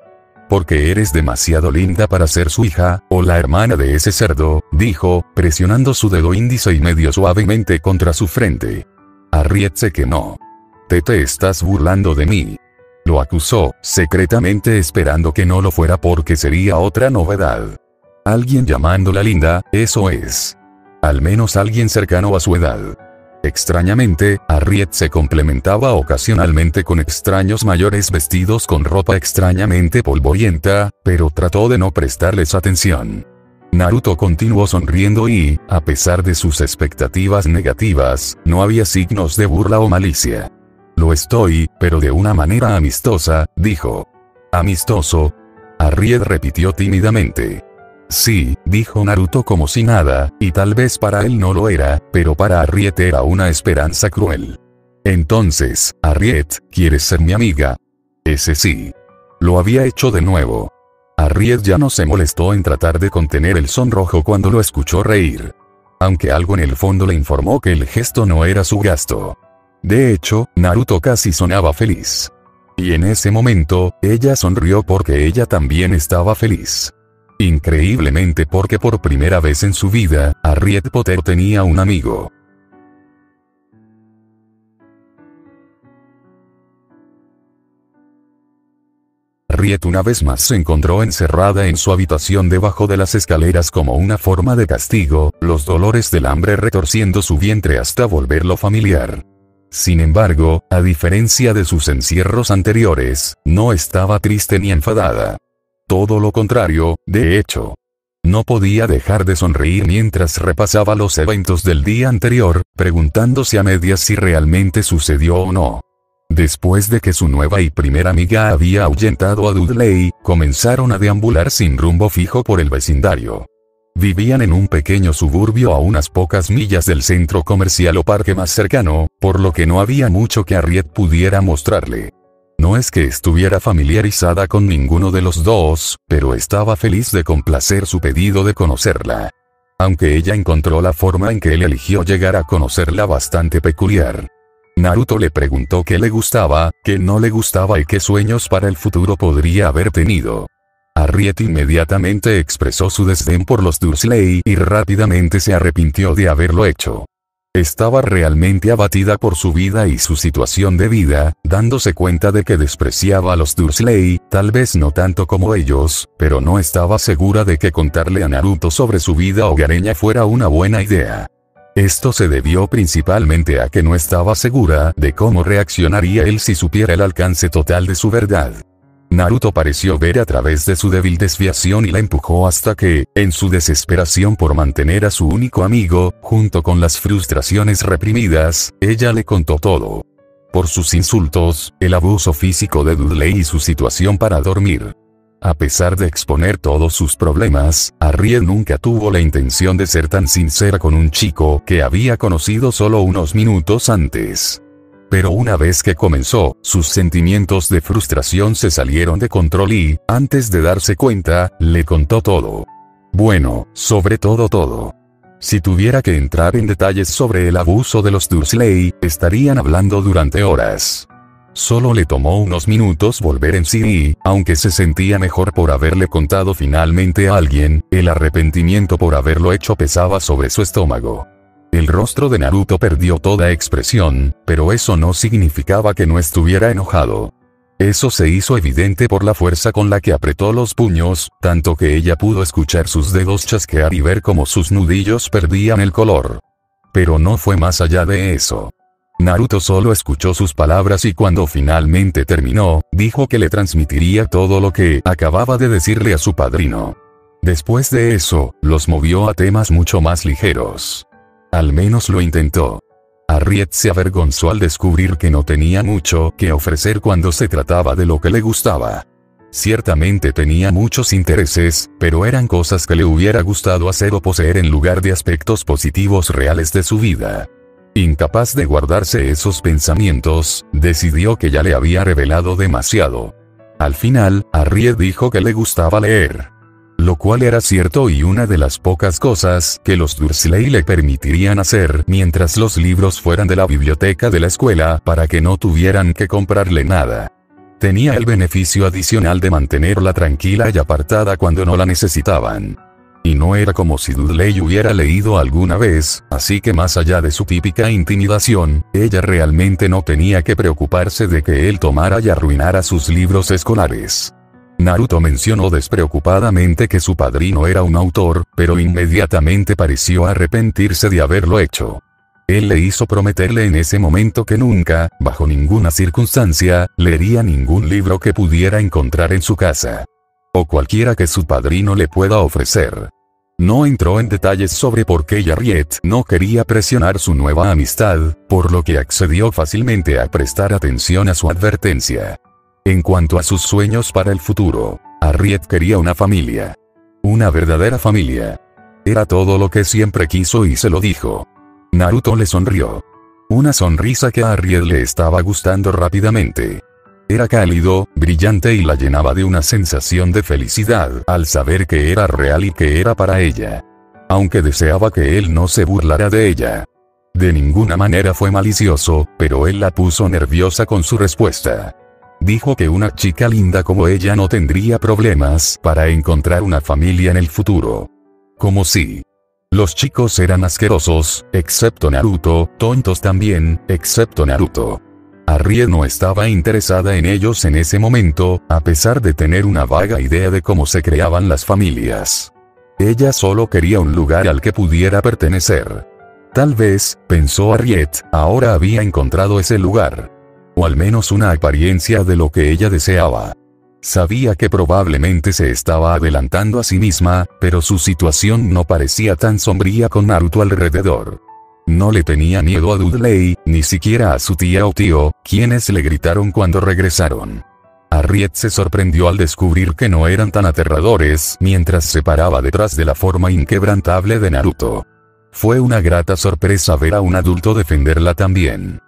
porque eres demasiado linda para ser su hija, o la hermana de ese cerdo, dijo, presionando su dedo índice y medio suavemente contra su frente. Harriet que no. Te te estás burlando de mí. Lo acusó, secretamente esperando que no lo fuera porque sería otra novedad. Alguien llamándola linda, eso es. Al menos alguien cercano a su edad. Extrañamente, Arriet se complementaba ocasionalmente con extraños mayores vestidos con ropa extrañamente polvorienta, pero trató de no prestarles atención. Naruto continuó sonriendo y, a pesar de sus expectativas negativas, no había signos de burla o malicia. Lo estoy, pero de una manera amistosa, dijo. Amistoso. Arriet repitió tímidamente. Sí, dijo Naruto como si nada, y tal vez para él no lo era, pero para Arriet era una esperanza cruel. Entonces, Arriet, ¿quieres ser mi amiga? Ese sí. Lo había hecho de nuevo. Arriet ya no se molestó en tratar de contener el sonrojo cuando lo escuchó reír. Aunque algo en el fondo le informó que el gesto no era su gasto. De hecho, Naruto casi sonaba feliz. Y en ese momento, ella sonrió porque ella también estaba feliz. Increíblemente porque por primera vez en su vida, Harriet Potter tenía un amigo. Harriet una vez más se encontró encerrada en su habitación debajo de las escaleras como una forma de castigo, los dolores del hambre retorciendo su vientre hasta volverlo familiar. Sin embargo, a diferencia de sus encierros anteriores, no estaba triste ni enfadada todo lo contrario, de hecho. No podía dejar de sonreír mientras repasaba los eventos del día anterior, preguntándose a medias si realmente sucedió o no. Después de que su nueva y primera amiga había ahuyentado a Dudley, comenzaron a deambular sin rumbo fijo por el vecindario. Vivían en un pequeño suburbio a unas pocas millas del centro comercial o parque más cercano, por lo que no había mucho que Harriet pudiera mostrarle. No es que estuviera familiarizada con ninguno de los dos, pero estaba feliz de complacer su pedido de conocerla. Aunque ella encontró la forma en que él eligió llegar a conocerla bastante peculiar. Naruto le preguntó qué le gustaba, qué no le gustaba y qué sueños para el futuro podría haber tenido. Harriet inmediatamente expresó su desdén por los Dursley y rápidamente se arrepintió de haberlo hecho. Estaba realmente abatida por su vida y su situación de vida, dándose cuenta de que despreciaba a los Dursley, tal vez no tanto como ellos, pero no estaba segura de que contarle a Naruto sobre su vida hogareña fuera una buena idea. Esto se debió principalmente a que no estaba segura de cómo reaccionaría él si supiera el alcance total de su verdad. Naruto pareció ver a través de su débil desviación y la empujó hasta que, en su desesperación por mantener a su único amigo, junto con las frustraciones reprimidas, ella le contó todo. Por sus insultos, el abuso físico de Dudley y su situación para dormir. A pesar de exponer todos sus problemas, Ariel nunca tuvo la intención de ser tan sincera con un chico que había conocido solo unos minutos antes. Pero una vez que comenzó, sus sentimientos de frustración se salieron de control y, antes de darse cuenta, le contó todo. Bueno, sobre todo todo. Si tuviera que entrar en detalles sobre el abuso de los Dursley, estarían hablando durante horas. Solo le tomó unos minutos volver en sí y, aunque se sentía mejor por haberle contado finalmente a alguien, el arrepentimiento por haberlo hecho pesaba sobre su estómago. El rostro de Naruto perdió toda expresión, pero eso no significaba que no estuviera enojado. Eso se hizo evidente por la fuerza con la que apretó los puños, tanto que ella pudo escuchar sus dedos chasquear y ver cómo sus nudillos perdían el color. Pero no fue más allá de eso. Naruto solo escuchó sus palabras y cuando finalmente terminó, dijo que le transmitiría todo lo que acababa de decirle a su padrino. Después de eso, los movió a temas mucho más ligeros. Al menos lo intentó. Harriet se avergonzó al descubrir que no tenía mucho que ofrecer cuando se trataba de lo que le gustaba. Ciertamente tenía muchos intereses, pero eran cosas que le hubiera gustado hacer o poseer en lugar de aspectos positivos reales de su vida. Incapaz de guardarse esos pensamientos, decidió que ya le había revelado demasiado. Al final, Harriet dijo que le gustaba leer lo cual era cierto y una de las pocas cosas que los Dursley le permitirían hacer mientras los libros fueran de la biblioteca de la escuela para que no tuvieran que comprarle nada. Tenía el beneficio adicional de mantenerla tranquila y apartada cuando no la necesitaban. Y no era como si Dudley hubiera leído alguna vez, así que más allá de su típica intimidación, ella realmente no tenía que preocuparse de que él tomara y arruinara sus libros escolares. Naruto mencionó despreocupadamente que su padrino era un autor, pero inmediatamente pareció arrepentirse de haberlo hecho. Él le hizo prometerle en ese momento que nunca, bajo ninguna circunstancia, leería ningún libro que pudiera encontrar en su casa. O cualquiera que su padrino le pueda ofrecer. No entró en detalles sobre por qué Harriet no quería presionar su nueva amistad, por lo que accedió fácilmente a prestar atención a su advertencia. En cuanto a sus sueños para el futuro, Harriet quería una familia. Una verdadera familia. Era todo lo que siempre quiso y se lo dijo. Naruto le sonrió. Una sonrisa que a Harriet le estaba gustando rápidamente. Era cálido, brillante y la llenaba de una sensación de felicidad al saber que era real y que era para ella. Aunque deseaba que él no se burlara de ella. De ninguna manera fue malicioso, pero él la puso nerviosa con su respuesta. Dijo que una chica linda como ella no tendría problemas para encontrar una familia en el futuro. Como si. Los chicos eran asquerosos, excepto Naruto, tontos también, excepto Naruto. arriet no estaba interesada en ellos en ese momento, a pesar de tener una vaga idea de cómo se creaban las familias. Ella solo quería un lugar al que pudiera pertenecer. Tal vez, pensó arriet ahora había encontrado ese lugar al menos una apariencia de lo que ella deseaba. Sabía que probablemente se estaba adelantando a sí misma, pero su situación no parecía tan sombría con Naruto alrededor. No le tenía miedo a Dudley, ni siquiera a su tía o tío, quienes le gritaron cuando regresaron. Harriet se sorprendió al descubrir que no eran tan aterradores mientras se paraba detrás de la forma inquebrantable de Naruto. Fue una grata sorpresa ver a un adulto defenderla también.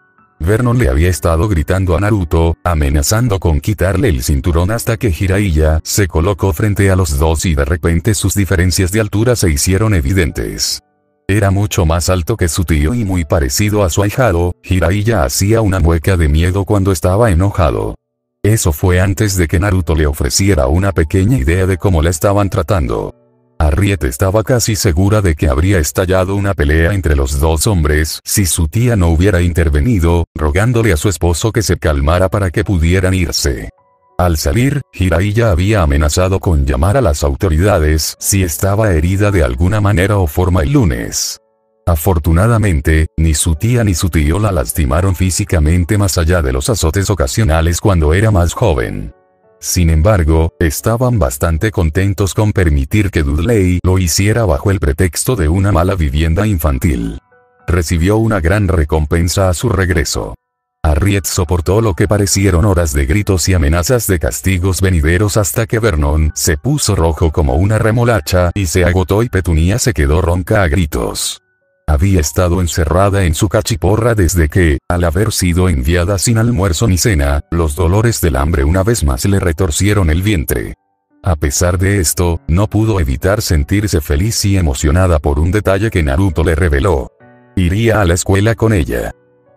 Vernon le había estado gritando a Naruto, amenazando con quitarle el cinturón hasta que Jiraiya se colocó frente a los dos y de repente sus diferencias de altura se hicieron evidentes. Era mucho más alto que su tío y muy parecido a su ahijado, Jiraiya hacía una mueca de miedo cuando estaba enojado. Eso fue antes de que Naruto le ofreciera una pequeña idea de cómo la estaban tratando. Harriet estaba casi segura de que habría estallado una pelea entre los dos hombres si su tía no hubiera intervenido, rogándole a su esposo que se calmara para que pudieran irse. Al salir, Hirai había amenazado con llamar a las autoridades si estaba herida de alguna manera o forma el lunes. Afortunadamente, ni su tía ni su tío la lastimaron físicamente más allá de los azotes ocasionales cuando era más joven. Sin embargo, estaban bastante contentos con permitir que Dudley lo hiciera bajo el pretexto de una mala vivienda infantil. Recibió una gran recompensa a su regreso. Harriet soportó lo que parecieron horas de gritos y amenazas de castigos venideros hasta que Vernon se puso rojo como una remolacha y se agotó y Petunia se quedó ronca a gritos. Había estado encerrada en su cachiporra desde que, al haber sido enviada sin almuerzo ni cena, los dolores del hambre una vez más le retorcieron el vientre. A pesar de esto, no pudo evitar sentirse feliz y emocionada por un detalle que Naruto le reveló. Iría a la escuela con ella.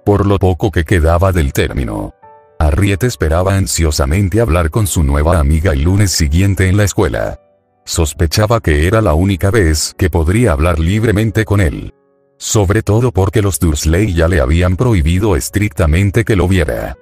Por lo poco que quedaba del término. Harriet esperaba ansiosamente hablar con su nueva amiga el lunes siguiente en la escuela. Sospechaba que era la única vez que podría hablar libremente con él. Sobre todo porque los Dursley ya le habían prohibido estrictamente que lo viera.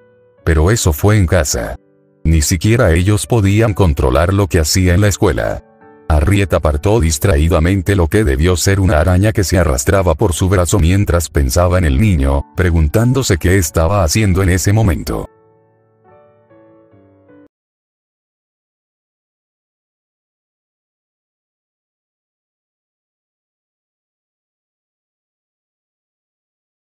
Pero eso fue en casa. Ni siquiera ellos podían controlar lo que hacía en la escuela. Harriet apartó distraídamente lo que debió ser una araña que se arrastraba por su brazo mientras pensaba en el niño, preguntándose qué estaba haciendo en ese momento.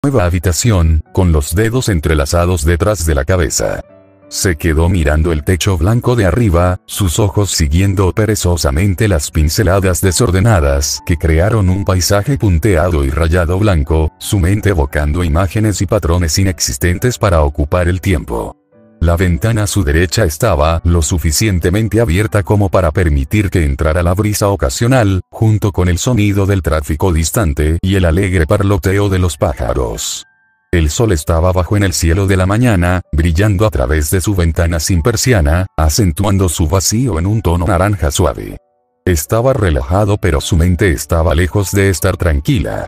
nueva habitación, con los dedos entrelazados detrás de la cabeza. Se quedó mirando el techo blanco de arriba, sus ojos siguiendo perezosamente las pinceladas desordenadas que crearon un paisaje punteado y rayado blanco, su mente evocando imágenes y patrones inexistentes para ocupar el tiempo. La ventana a su derecha estaba lo suficientemente abierta como para permitir que entrara la brisa ocasional, junto con el sonido del tráfico distante y el alegre parloteo de los pájaros. El sol estaba bajo en el cielo de la mañana, brillando a través de su ventana sin persiana, acentuando su vacío en un tono naranja suave. Estaba relajado pero su mente estaba lejos de estar tranquila.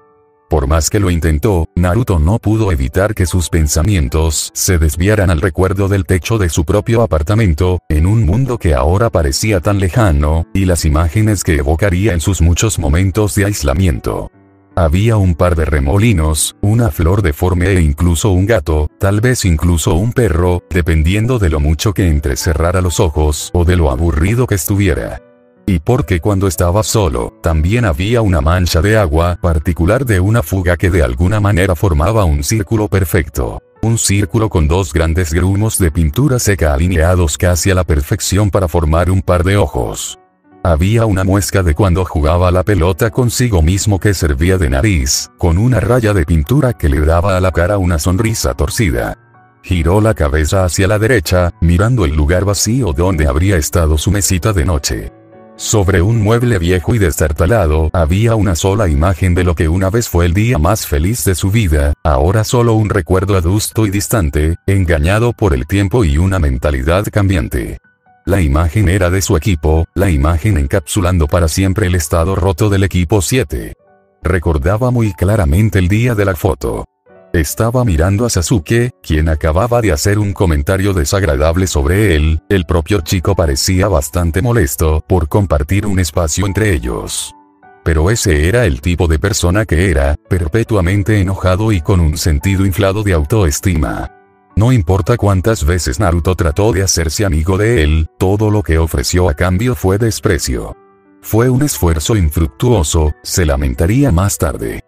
Por más que lo intentó, Naruto no pudo evitar que sus pensamientos se desviaran al recuerdo del techo de su propio apartamento, en un mundo que ahora parecía tan lejano, y las imágenes que evocaría en sus muchos momentos de aislamiento. Había un par de remolinos, una flor deforme e incluso un gato, tal vez incluso un perro, dependiendo de lo mucho que entrecerrara los ojos o de lo aburrido que estuviera. Y porque cuando estaba solo, también había una mancha de agua particular de una fuga que de alguna manera formaba un círculo perfecto. Un círculo con dos grandes grumos de pintura seca alineados casi a la perfección para formar un par de ojos. Había una muesca de cuando jugaba la pelota consigo mismo que servía de nariz, con una raya de pintura que le daba a la cara una sonrisa torcida. Giró la cabeza hacia la derecha, mirando el lugar vacío donde habría estado su mesita de noche. Sobre un mueble viejo y destartalado había una sola imagen de lo que una vez fue el día más feliz de su vida, ahora solo un recuerdo adusto y distante, engañado por el tiempo y una mentalidad cambiante. La imagen era de su equipo, la imagen encapsulando para siempre el estado roto del equipo 7. Recordaba muy claramente el día de la foto. Estaba mirando a Sasuke, quien acababa de hacer un comentario desagradable sobre él, el propio chico parecía bastante molesto por compartir un espacio entre ellos. Pero ese era el tipo de persona que era, perpetuamente enojado y con un sentido inflado de autoestima. No importa cuántas veces Naruto trató de hacerse amigo de él, todo lo que ofreció a cambio fue desprecio. Fue un esfuerzo infructuoso, se lamentaría más tarde.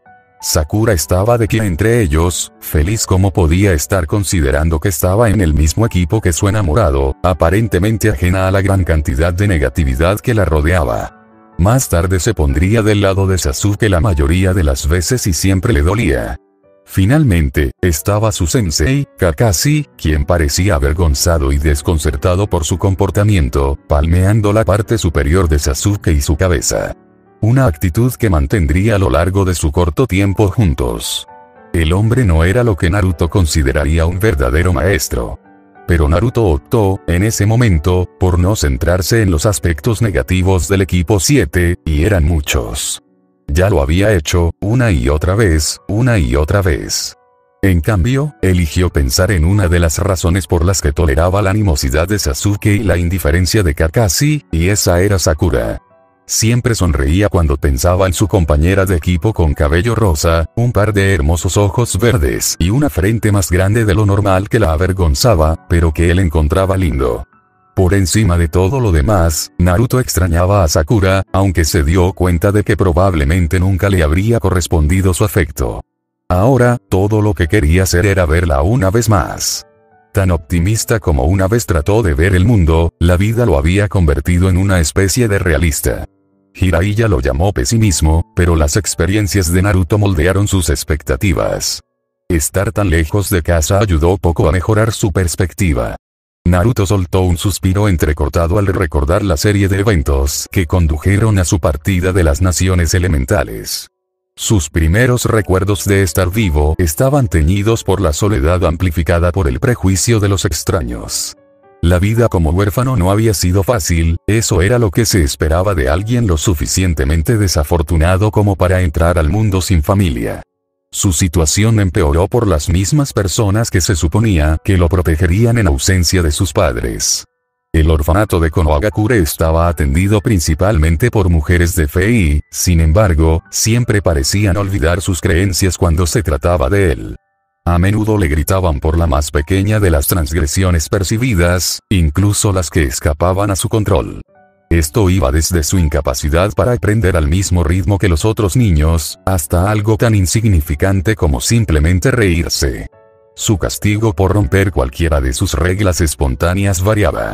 Sakura estaba de quien entre ellos, feliz como podía estar considerando que estaba en el mismo equipo que su enamorado, aparentemente ajena a la gran cantidad de negatividad que la rodeaba. Más tarde se pondría del lado de Sasuke la mayoría de las veces y siempre le dolía. Finalmente, estaba su sensei, Kakashi, quien parecía avergonzado y desconcertado por su comportamiento, palmeando la parte superior de Sasuke y su cabeza. Una actitud que mantendría a lo largo de su corto tiempo juntos. El hombre no era lo que Naruto consideraría un verdadero maestro. Pero Naruto optó, en ese momento, por no centrarse en los aspectos negativos del equipo 7, y eran muchos. Ya lo había hecho, una y otra vez, una y otra vez. En cambio, eligió pensar en una de las razones por las que toleraba la animosidad de Sasuke y la indiferencia de Kakashi, y esa era Sakura. Siempre sonreía cuando pensaba en su compañera de equipo con cabello rosa, un par de hermosos ojos verdes y una frente más grande de lo normal que la avergonzaba, pero que él encontraba lindo. Por encima de todo lo demás, Naruto extrañaba a Sakura, aunque se dio cuenta de que probablemente nunca le habría correspondido su afecto. Ahora, todo lo que quería hacer era verla una vez más. Tan optimista como una vez trató de ver el mundo, la vida lo había convertido en una especie de realista. Hiraiya lo llamó pesimismo, pero las experiencias de Naruto moldearon sus expectativas. Estar tan lejos de casa ayudó poco a mejorar su perspectiva. Naruto soltó un suspiro entrecortado al recordar la serie de eventos que condujeron a su partida de las naciones elementales. Sus primeros recuerdos de estar vivo estaban teñidos por la soledad amplificada por el prejuicio de los extraños. La vida como huérfano no había sido fácil, eso era lo que se esperaba de alguien lo suficientemente desafortunado como para entrar al mundo sin familia. Su situación empeoró por las mismas personas que se suponía que lo protegerían en ausencia de sus padres. El orfanato de Konohagakure estaba atendido principalmente por mujeres de fe y, sin embargo, siempre parecían olvidar sus creencias cuando se trataba de él. A menudo le gritaban por la más pequeña de las transgresiones percibidas, incluso las que escapaban a su control. Esto iba desde su incapacidad para aprender al mismo ritmo que los otros niños, hasta algo tan insignificante como simplemente reírse. Su castigo por romper cualquiera de sus reglas espontáneas variaba.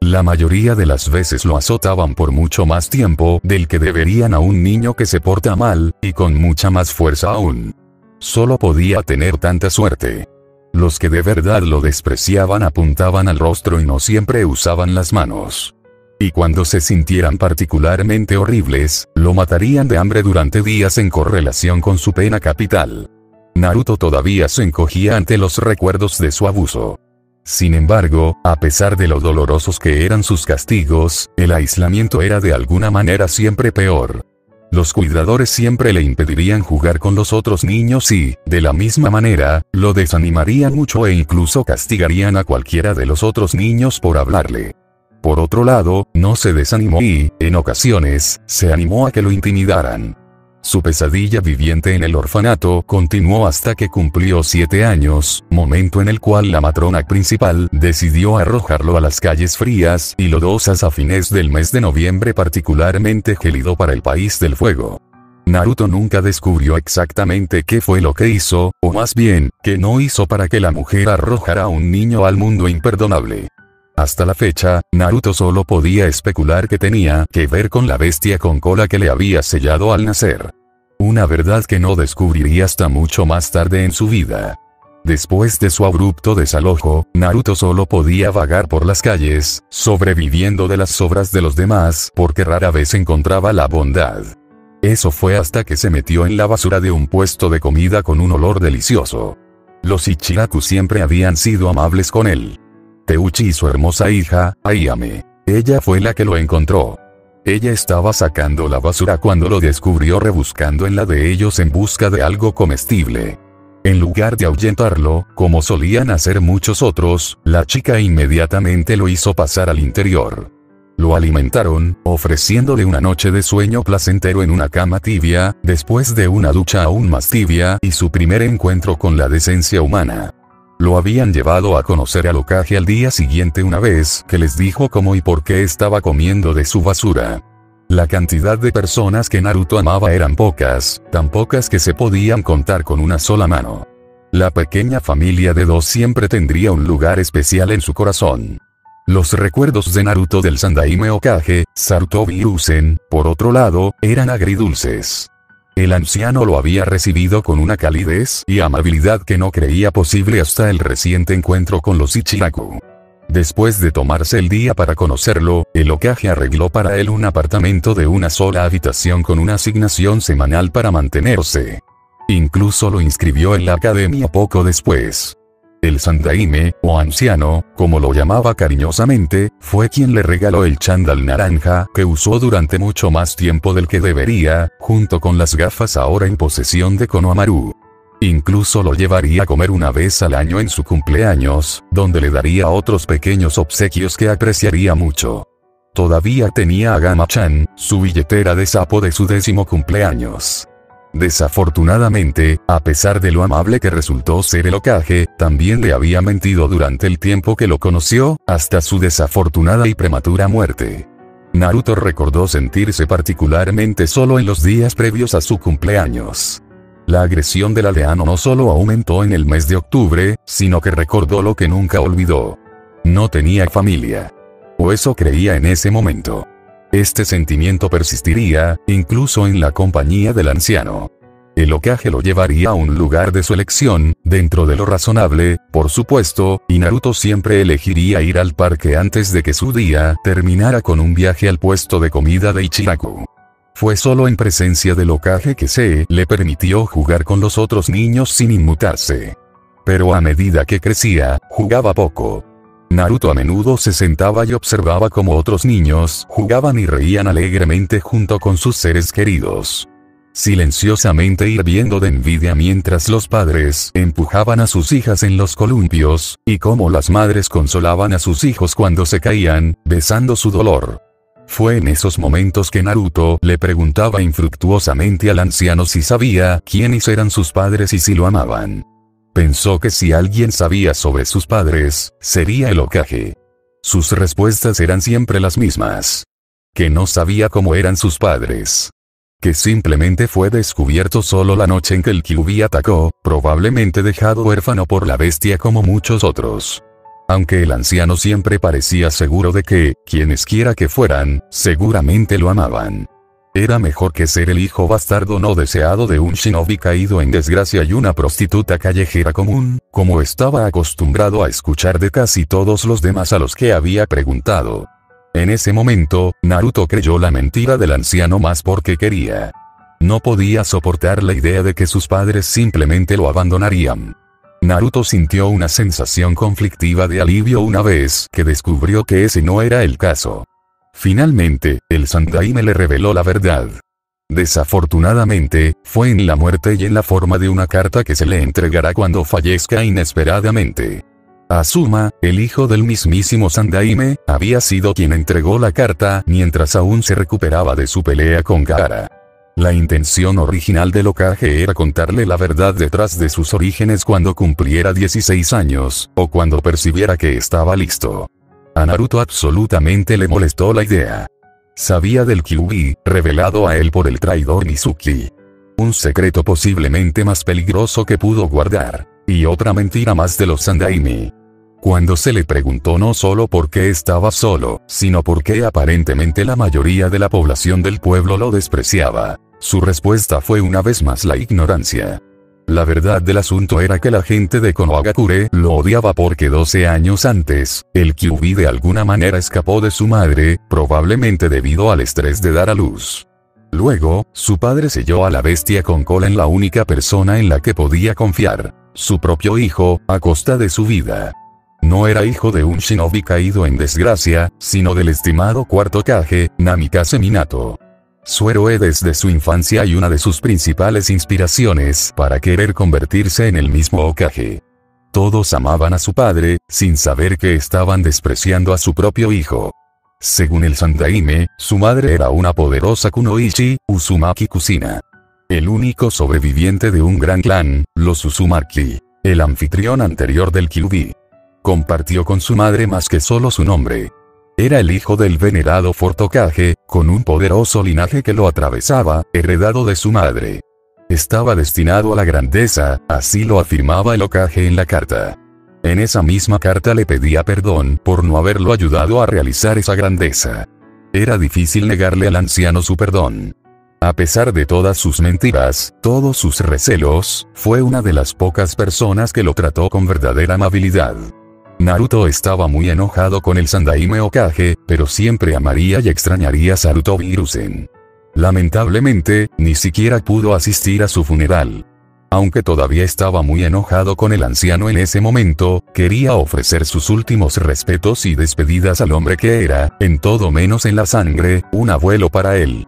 La mayoría de las veces lo azotaban por mucho más tiempo del que deberían a un niño que se porta mal, y con mucha más fuerza aún solo podía tener tanta suerte. Los que de verdad lo despreciaban apuntaban al rostro y no siempre usaban las manos. Y cuando se sintieran particularmente horribles, lo matarían de hambre durante días en correlación con su pena capital. Naruto todavía se encogía ante los recuerdos de su abuso. Sin embargo, a pesar de lo dolorosos que eran sus castigos, el aislamiento era de alguna manera siempre peor los cuidadores siempre le impedirían jugar con los otros niños y, de la misma manera, lo desanimarían mucho e incluso castigarían a cualquiera de los otros niños por hablarle. Por otro lado, no se desanimó y, en ocasiones, se animó a que lo intimidaran. Su pesadilla viviente en el orfanato continuó hasta que cumplió siete años, momento en el cual la matrona principal decidió arrojarlo a las calles frías y lodosas a fines del mes de noviembre particularmente gélido para el país del fuego. Naruto nunca descubrió exactamente qué fue lo que hizo, o más bien, qué no hizo para que la mujer arrojara a un niño al mundo imperdonable. Hasta la fecha, Naruto solo podía especular que tenía que ver con la bestia con cola que le había sellado al nacer. Una verdad que no descubriría hasta mucho más tarde en su vida. Después de su abrupto desalojo, Naruto solo podía vagar por las calles, sobreviviendo de las sobras de los demás porque rara vez encontraba la bondad. Eso fue hasta que se metió en la basura de un puesto de comida con un olor delicioso. Los Ichiraku siempre habían sido amables con él. Teuchi y su hermosa hija, Ayame. Ella fue la que lo encontró. Ella estaba sacando la basura cuando lo descubrió rebuscando en la de ellos en busca de algo comestible. En lugar de ahuyentarlo, como solían hacer muchos otros, la chica inmediatamente lo hizo pasar al interior. Lo alimentaron, ofreciéndole una noche de sueño placentero en una cama tibia, después de una ducha aún más tibia y su primer encuentro con la decencia humana. Lo habían llevado a conocer al Okage al día siguiente una vez que les dijo cómo y por qué estaba comiendo de su basura. La cantidad de personas que Naruto amaba eran pocas, tan pocas que se podían contar con una sola mano. La pequeña familia de dos siempre tendría un lugar especial en su corazón. Los recuerdos de Naruto del Sandaime Okage, Sarutobi y Usen, por otro lado, eran agridulces. El anciano lo había recibido con una calidez y amabilidad que no creía posible hasta el reciente encuentro con los Ichiraku. Después de tomarse el día para conocerlo, el Okage arregló para él un apartamento de una sola habitación con una asignación semanal para mantenerse. Incluso lo inscribió en la academia poco después. El Sandaime, o anciano, como lo llamaba cariñosamente, fue quien le regaló el chandal naranja que usó durante mucho más tiempo del que debería, junto con las gafas ahora en posesión de Konohamaru. Incluso lo llevaría a comer una vez al año en su cumpleaños, donde le daría otros pequeños obsequios que apreciaría mucho. Todavía tenía a Gama-chan, su billetera de sapo de su décimo cumpleaños. Desafortunadamente, a pesar de lo amable que resultó ser el ocaje, también le había mentido durante el tiempo que lo conoció, hasta su desafortunada y prematura muerte. Naruto recordó sentirse particularmente solo en los días previos a su cumpleaños. La agresión del aldeano no solo aumentó en el mes de octubre, sino que recordó lo que nunca olvidó. No tenía familia. O eso creía en ese momento. Este sentimiento persistiría, incluso en la compañía del anciano. El ocaje lo llevaría a un lugar de su elección, dentro de lo razonable, por supuesto, y Naruto siempre elegiría ir al parque antes de que su día terminara con un viaje al puesto de comida de Ichiraku. Fue solo en presencia del ocaje que se le permitió jugar con los otros niños sin inmutarse. Pero a medida que crecía, jugaba poco, Naruto a menudo se sentaba y observaba cómo otros niños jugaban y reían alegremente junto con sus seres queridos. Silenciosamente hirviendo de envidia mientras los padres empujaban a sus hijas en los columpios, y cómo las madres consolaban a sus hijos cuando se caían, besando su dolor. Fue en esos momentos que Naruto le preguntaba infructuosamente al anciano si sabía quiénes eran sus padres y si lo amaban. Pensó que si alguien sabía sobre sus padres, sería el ocaje. Sus respuestas eran siempre las mismas. Que no sabía cómo eran sus padres. Que simplemente fue descubierto solo la noche en que el Kyubi atacó, probablemente dejado huérfano por la bestia como muchos otros. Aunque el anciano siempre parecía seguro de que, quienesquiera que fueran, seguramente lo amaban. Era mejor que ser el hijo bastardo no deseado de un shinobi caído en desgracia y una prostituta callejera común, como estaba acostumbrado a escuchar de casi todos los demás a los que había preguntado. En ese momento, Naruto creyó la mentira del anciano más porque quería. No podía soportar la idea de que sus padres simplemente lo abandonarían. Naruto sintió una sensación conflictiva de alivio una vez que descubrió que ese no era el caso. Finalmente, el Sandaime le reveló la verdad. Desafortunadamente, fue en la muerte y en la forma de una carta que se le entregará cuando fallezca inesperadamente. Asuma, el hijo del mismísimo Sandaime, había sido quien entregó la carta mientras aún se recuperaba de su pelea con Kara. La intención original del Okage era contarle la verdad detrás de sus orígenes cuando cumpliera 16 años, o cuando percibiera que estaba listo. A Naruto absolutamente le molestó la idea. Sabía del Kyubi revelado a él por el traidor Mizuki. Un secreto posiblemente más peligroso que pudo guardar. Y otra mentira más de los Sandaimi. Cuando se le preguntó no solo por qué estaba solo, sino por qué aparentemente la mayoría de la población del pueblo lo despreciaba. Su respuesta fue una vez más la ignorancia. La verdad del asunto era que la gente de Konohagakure lo odiaba porque 12 años antes, el Kyubi de alguna manera escapó de su madre, probablemente debido al estrés de dar a luz. Luego, su padre selló a la bestia con cola en la única persona en la que podía confiar, su propio hijo, a costa de su vida. No era hijo de un shinobi caído en desgracia, sino del estimado cuarto Kage, Namikaze Minato. Su héroe desde su infancia y una de sus principales inspiraciones para querer convertirse en el mismo Okage. Todos amaban a su padre, sin saber que estaban despreciando a su propio hijo. Según el Sandaime, su madre era una poderosa kunoichi, Usumaki Kusina. El único sobreviviente de un gran clan, los Usumaki, El anfitrión anterior del Kyubi. Compartió con su madre más que solo su nombre. Era el hijo del venerado Fortocaje, con un poderoso linaje que lo atravesaba, heredado de su madre. Estaba destinado a la grandeza, así lo afirmaba el ocaje en la carta. En esa misma carta le pedía perdón por no haberlo ayudado a realizar esa grandeza. Era difícil negarle al anciano su perdón. A pesar de todas sus mentiras, todos sus recelos, fue una de las pocas personas que lo trató con verdadera amabilidad. Naruto estaba muy enojado con el Sandaime Okage, pero siempre amaría y extrañaría a Saruto Virusen. Lamentablemente, ni siquiera pudo asistir a su funeral. Aunque todavía estaba muy enojado con el anciano en ese momento, quería ofrecer sus últimos respetos y despedidas al hombre que era, en todo menos en la sangre, un abuelo para él.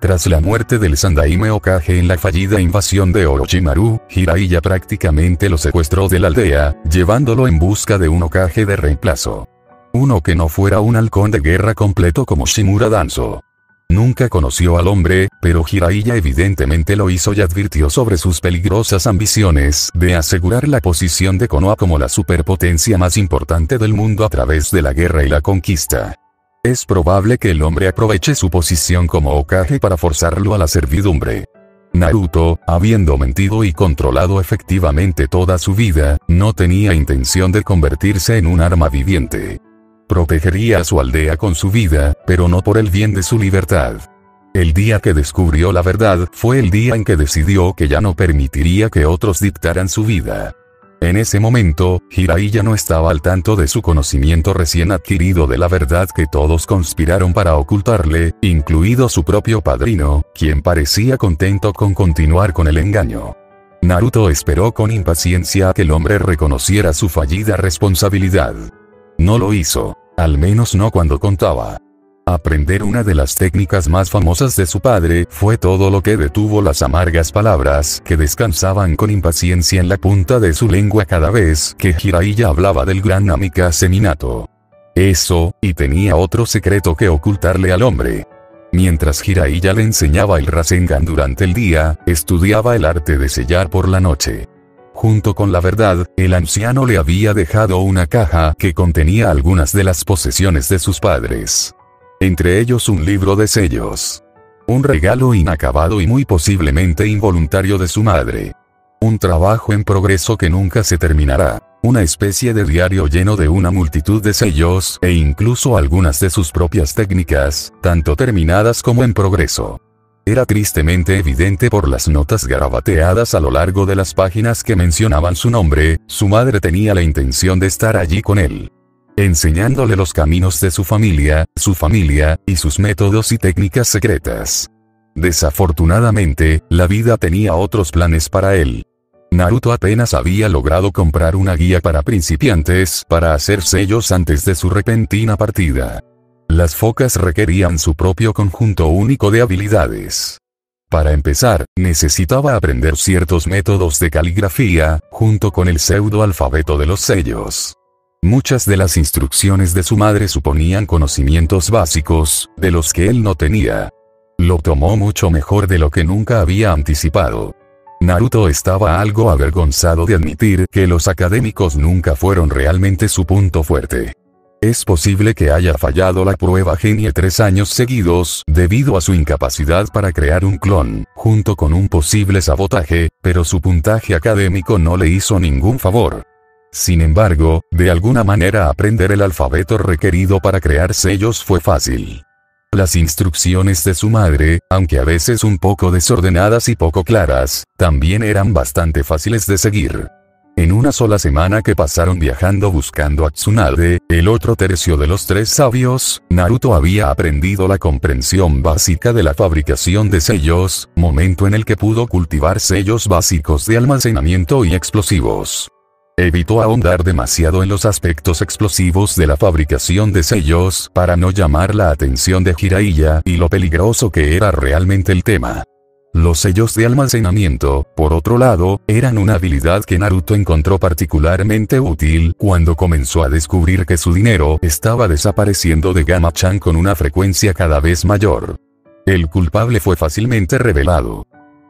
Tras la muerte del Sandaime Okage en la fallida invasión de Orochimaru, Hiraiya prácticamente lo secuestró de la aldea, llevándolo en busca de un Okage de reemplazo. Uno que no fuera un halcón de guerra completo como Shimura Danzo. Nunca conoció al hombre, pero Jiraiya evidentemente lo hizo y advirtió sobre sus peligrosas ambiciones de asegurar la posición de Konoha como la superpotencia más importante del mundo a través de la guerra y la conquista. Es probable que el hombre aproveche su posición como Okage para forzarlo a la servidumbre. Naruto, habiendo mentido y controlado efectivamente toda su vida, no tenía intención de convertirse en un arma viviente. Protegería a su aldea con su vida, pero no por el bien de su libertad. El día que descubrió la verdad fue el día en que decidió que ya no permitiría que otros dictaran su vida. En ese momento, Hiraiya no estaba al tanto de su conocimiento recién adquirido de la verdad que todos conspiraron para ocultarle, incluido su propio padrino, quien parecía contento con continuar con el engaño. Naruto esperó con impaciencia a que el hombre reconociera su fallida responsabilidad. No lo hizo, al menos no cuando contaba. Aprender una de las técnicas más famosas de su padre fue todo lo que detuvo las amargas palabras que descansaban con impaciencia en la punta de su lengua cada vez que Jiraiya hablaba del gran Amika Seminato. Eso, y tenía otro secreto que ocultarle al hombre. Mientras Jiraiya le enseñaba el Rasengan durante el día, estudiaba el arte de sellar por la noche. Junto con la verdad, el anciano le había dejado una caja que contenía algunas de las posesiones de sus padres. Entre ellos un libro de sellos. Un regalo inacabado y muy posiblemente involuntario de su madre. Un trabajo en progreso que nunca se terminará. Una especie de diario lleno de una multitud de sellos e incluso algunas de sus propias técnicas, tanto terminadas como en progreso. Era tristemente evidente por las notas garabateadas a lo largo de las páginas que mencionaban su nombre, su madre tenía la intención de estar allí con él enseñándole los caminos de su familia, su familia, y sus métodos y técnicas secretas. Desafortunadamente, la vida tenía otros planes para él. Naruto apenas había logrado comprar una guía para principiantes para hacer sellos antes de su repentina partida. Las focas requerían su propio conjunto único de habilidades. Para empezar, necesitaba aprender ciertos métodos de caligrafía, junto con el pseudo alfabeto de los sellos. Muchas de las instrucciones de su madre suponían conocimientos básicos, de los que él no tenía. Lo tomó mucho mejor de lo que nunca había anticipado. Naruto estaba algo avergonzado de admitir que los académicos nunca fueron realmente su punto fuerte. Es posible que haya fallado la prueba Genie tres años seguidos, debido a su incapacidad para crear un clon, junto con un posible sabotaje, pero su puntaje académico no le hizo ningún favor. Sin embargo, de alguna manera aprender el alfabeto requerido para crear sellos fue fácil. Las instrucciones de su madre, aunque a veces un poco desordenadas y poco claras, también eran bastante fáciles de seguir. En una sola semana que pasaron viajando buscando a Tsunade, el otro tercio de los tres sabios, Naruto había aprendido la comprensión básica de la fabricación de sellos, momento en el que pudo cultivar sellos básicos de almacenamiento y explosivos. Evitó ahondar demasiado en los aspectos explosivos de la fabricación de sellos para no llamar la atención de Jiraiya y lo peligroso que era realmente el tema. Los sellos de almacenamiento, por otro lado, eran una habilidad que Naruto encontró particularmente útil cuando comenzó a descubrir que su dinero estaba desapareciendo de Gamachan con una frecuencia cada vez mayor. El culpable fue fácilmente revelado.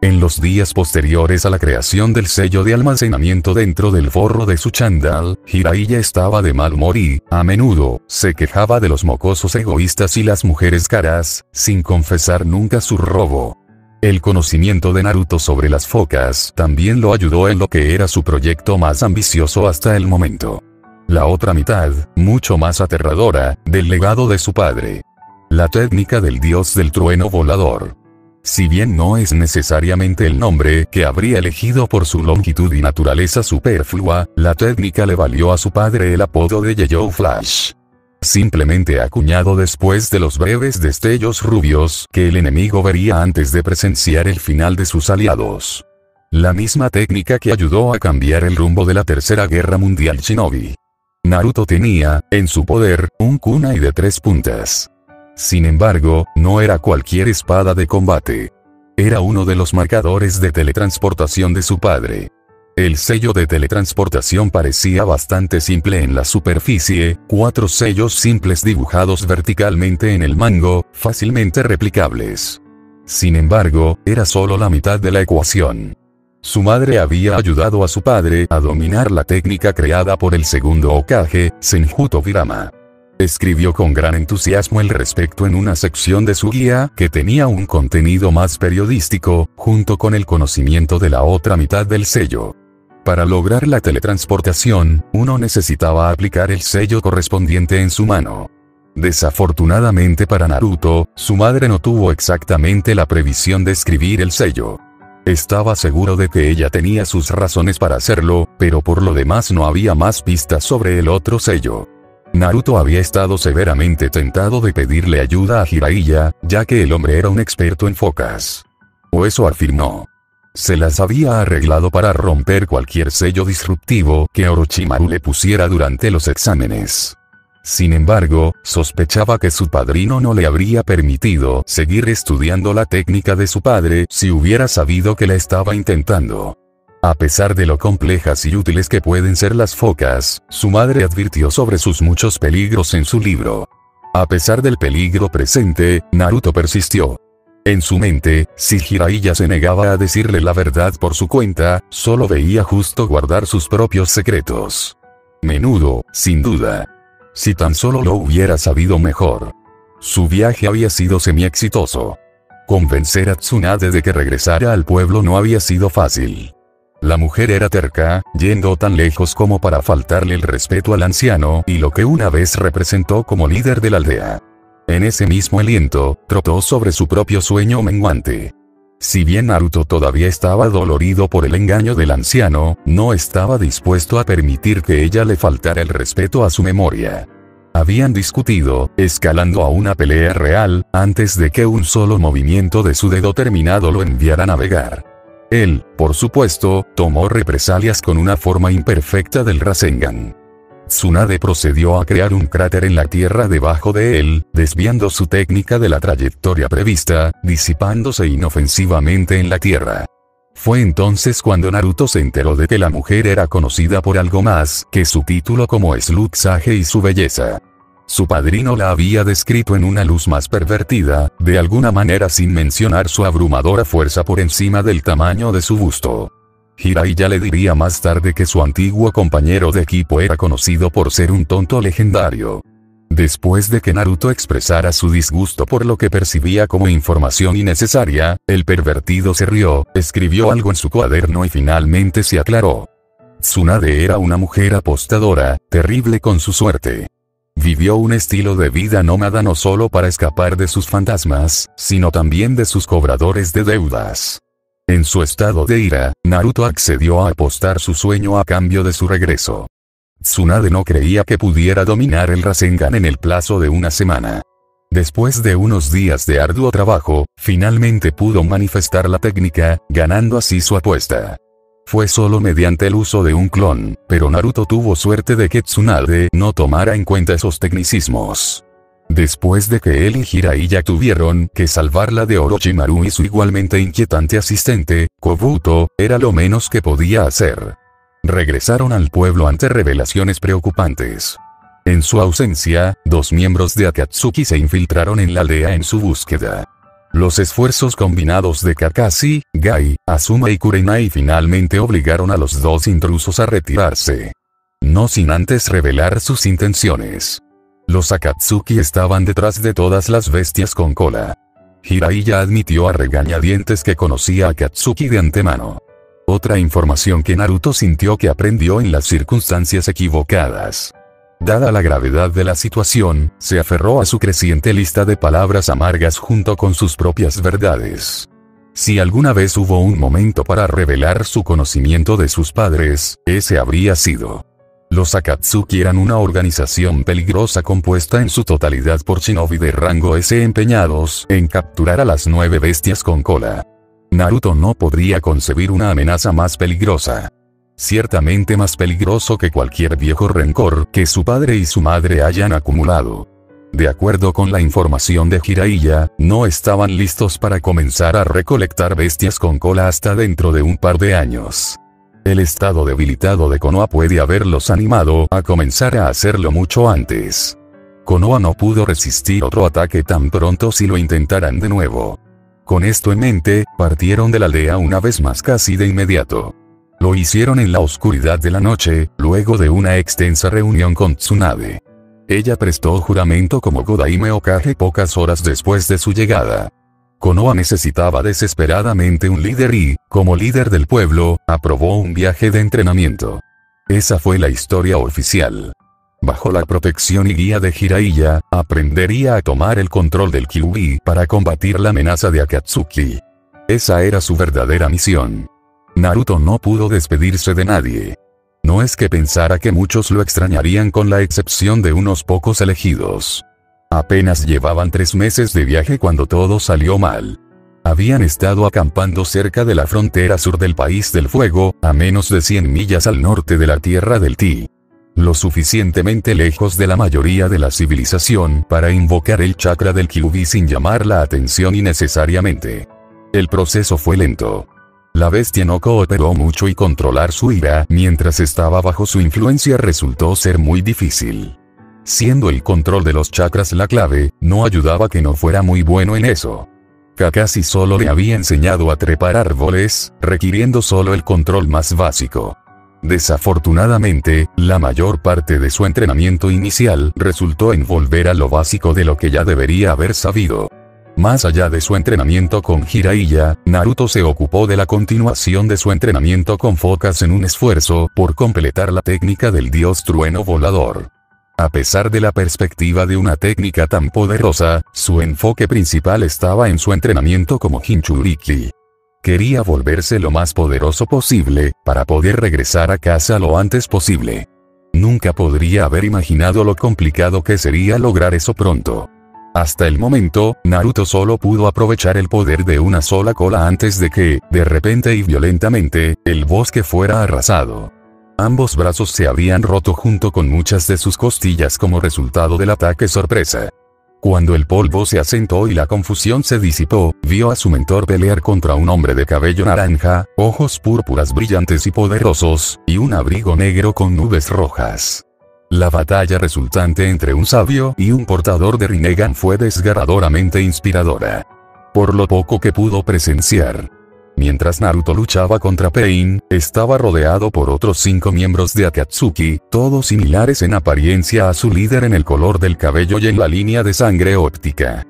En los días posteriores a la creación del sello de almacenamiento dentro del forro de su chandal, Hiraiya estaba de mal humor y, a menudo, se quejaba de los mocosos egoístas y las mujeres caras, sin confesar nunca su robo. El conocimiento de Naruto sobre las focas también lo ayudó en lo que era su proyecto más ambicioso hasta el momento. La otra mitad, mucho más aterradora, del legado de su padre. La técnica del dios del trueno volador. Si bien no es necesariamente el nombre que habría elegido por su longitud y naturaleza superflua, la técnica le valió a su padre el apodo de Yellow Flash simplemente acuñado después de los breves destellos rubios que el enemigo vería antes de presenciar el final de sus aliados. La misma técnica que ayudó a cambiar el rumbo de la Tercera Guerra Mundial Shinobi. Naruto tenía, en su poder, un kunai de tres puntas. Sin embargo, no era cualquier espada de combate. Era uno de los marcadores de teletransportación de su padre. El sello de teletransportación parecía bastante simple en la superficie, cuatro sellos simples dibujados verticalmente en el mango, fácilmente replicables. Sin embargo, era solo la mitad de la ecuación. Su madre había ayudado a su padre a dominar la técnica creada por el segundo Okage, Senjuto Virama. Escribió con gran entusiasmo el respecto en una sección de su guía, que tenía un contenido más periodístico, junto con el conocimiento de la otra mitad del sello. Para lograr la teletransportación, uno necesitaba aplicar el sello correspondiente en su mano. Desafortunadamente para Naruto, su madre no tuvo exactamente la previsión de escribir el sello. Estaba seguro de que ella tenía sus razones para hacerlo, pero por lo demás no había más pistas sobre el otro sello. Naruto había estado severamente tentado de pedirle ayuda a Jiraiya, ya que el hombre era un experto en focas. O eso afirmó. Se las había arreglado para romper cualquier sello disruptivo que Orochimaru le pusiera durante los exámenes. Sin embargo, sospechaba que su padrino no le habría permitido seguir estudiando la técnica de su padre si hubiera sabido que la estaba intentando. A pesar de lo complejas y útiles que pueden ser las focas, su madre advirtió sobre sus muchos peligros en su libro. A pesar del peligro presente, Naruto persistió. En su mente, si Jiraiya se negaba a decirle la verdad por su cuenta, solo veía justo guardar sus propios secretos. Menudo, sin duda. Si tan solo lo hubiera sabido mejor. Su viaje había sido semi-exitoso. Convencer a Tsunade de que regresara al pueblo no había sido fácil. La mujer era terca, yendo tan lejos como para faltarle el respeto al anciano y lo que una vez representó como líder de la aldea. En ese mismo aliento, trotó sobre su propio sueño menguante. Si bien Naruto todavía estaba dolorido por el engaño del anciano, no estaba dispuesto a permitir que ella le faltara el respeto a su memoria. Habían discutido, escalando a una pelea real, antes de que un solo movimiento de su dedo terminado lo enviara a navegar. Él, por supuesto, tomó represalias con una forma imperfecta del Rasengan. Tsunade procedió a crear un cráter en la tierra debajo de él, desviando su técnica de la trayectoria prevista, disipándose inofensivamente en la tierra. Fue entonces cuando Naruto se enteró de que la mujer era conocida por algo más que su título como Slug Sage y su belleza. Su padrino la había descrito en una luz más pervertida, de alguna manera sin mencionar su abrumadora fuerza por encima del tamaño de su busto. Hirai ya le diría más tarde que su antiguo compañero de equipo era conocido por ser un tonto legendario. Después de que Naruto expresara su disgusto por lo que percibía como información innecesaria, el pervertido se rió, escribió algo en su cuaderno y finalmente se aclaró. Tsunade era una mujer apostadora, terrible con su suerte. Vivió un estilo de vida nómada no solo para escapar de sus fantasmas, sino también de sus cobradores de deudas. En su estado de ira, Naruto accedió a apostar su sueño a cambio de su regreso. Tsunade no creía que pudiera dominar el Rasengan en el plazo de una semana. Después de unos días de arduo trabajo, finalmente pudo manifestar la técnica, ganando así su apuesta fue solo mediante el uso de un clon, pero Naruto tuvo suerte de que Tsunade no tomara en cuenta esos tecnicismos. Después de que él y Hiraiya tuvieron que salvarla de Orochimaru y su igualmente inquietante asistente, Kobuto, era lo menos que podía hacer. Regresaron al pueblo ante revelaciones preocupantes. En su ausencia, dos miembros de Akatsuki se infiltraron en la aldea en su búsqueda. Los esfuerzos combinados de Kakashi, Gai, Asuma y Kurenai finalmente obligaron a los dos intrusos a retirarse. No sin antes revelar sus intenciones. Los Akatsuki estaban detrás de todas las bestias con cola. Hirai admitió a regañadientes que conocía a Akatsuki de antemano. Otra información que Naruto sintió que aprendió en las circunstancias equivocadas. Dada la gravedad de la situación, se aferró a su creciente lista de palabras amargas junto con sus propias verdades. Si alguna vez hubo un momento para revelar su conocimiento de sus padres, ese habría sido. Los Akatsuki eran una organización peligrosa compuesta en su totalidad por shinobi de rango S empeñados en capturar a las nueve bestias con cola. Naruto no podría concebir una amenaza más peligrosa ciertamente más peligroso que cualquier viejo rencor que su padre y su madre hayan acumulado. De acuerdo con la información de Jiraiya, no estaban listos para comenzar a recolectar bestias con cola hasta dentro de un par de años. El estado debilitado de Konoha puede haberlos animado a comenzar a hacerlo mucho antes. Konoha no pudo resistir otro ataque tan pronto si lo intentaran de nuevo. Con esto en mente, partieron de la aldea una vez más casi de inmediato. Lo hicieron en la oscuridad de la noche, luego de una extensa reunión con Tsunade. Ella prestó juramento como Godaime Okage pocas horas después de su llegada. Konoha necesitaba desesperadamente un líder y, como líder del pueblo, aprobó un viaje de entrenamiento. Esa fue la historia oficial. Bajo la protección y guía de Jiraiya, aprendería a tomar el control del Kyuubi para combatir la amenaza de Akatsuki. Esa era su verdadera misión. Naruto no pudo despedirse de nadie. No es que pensara que muchos lo extrañarían con la excepción de unos pocos elegidos. Apenas llevaban tres meses de viaje cuando todo salió mal. Habían estado acampando cerca de la frontera sur del país del fuego, a menos de 100 millas al norte de la tierra del Ti. Lo suficientemente lejos de la mayoría de la civilización para invocar el chakra del Kyubi sin llamar la atención innecesariamente. El proceso fue lento. La bestia no cooperó mucho y controlar su ira mientras estaba bajo su influencia resultó ser muy difícil. Siendo el control de los chakras la clave, no ayudaba que no fuera muy bueno en eso. Kakashi solo le había enseñado a trepar árboles, requiriendo solo el control más básico. Desafortunadamente, la mayor parte de su entrenamiento inicial resultó en volver a lo básico de lo que ya debería haber sabido. Más allá de su entrenamiento con Jiraiya, Naruto se ocupó de la continuación de su entrenamiento con Focas en un esfuerzo por completar la técnica del dios trueno volador. A pesar de la perspectiva de una técnica tan poderosa, su enfoque principal estaba en su entrenamiento como Hinchuriki. Quería volverse lo más poderoso posible, para poder regresar a casa lo antes posible. Nunca podría haber imaginado lo complicado que sería lograr eso pronto. Hasta el momento, Naruto solo pudo aprovechar el poder de una sola cola antes de que, de repente y violentamente, el bosque fuera arrasado. Ambos brazos se habían roto junto con muchas de sus costillas como resultado del ataque sorpresa. Cuando el polvo se asentó y la confusión se disipó, vio a su mentor pelear contra un hombre de cabello naranja, ojos púrpuras brillantes y poderosos, y un abrigo negro con nubes rojas. La batalla resultante entre un sabio y un portador de Rinnegan fue desgarradoramente inspiradora. Por lo poco que pudo presenciar. Mientras Naruto luchaba contra Pain, estaba rodeado por otros cinco miembros de Akatsuki, todos similares en apariencia a su líder en el color del cabello y en la línea de sangre óptica.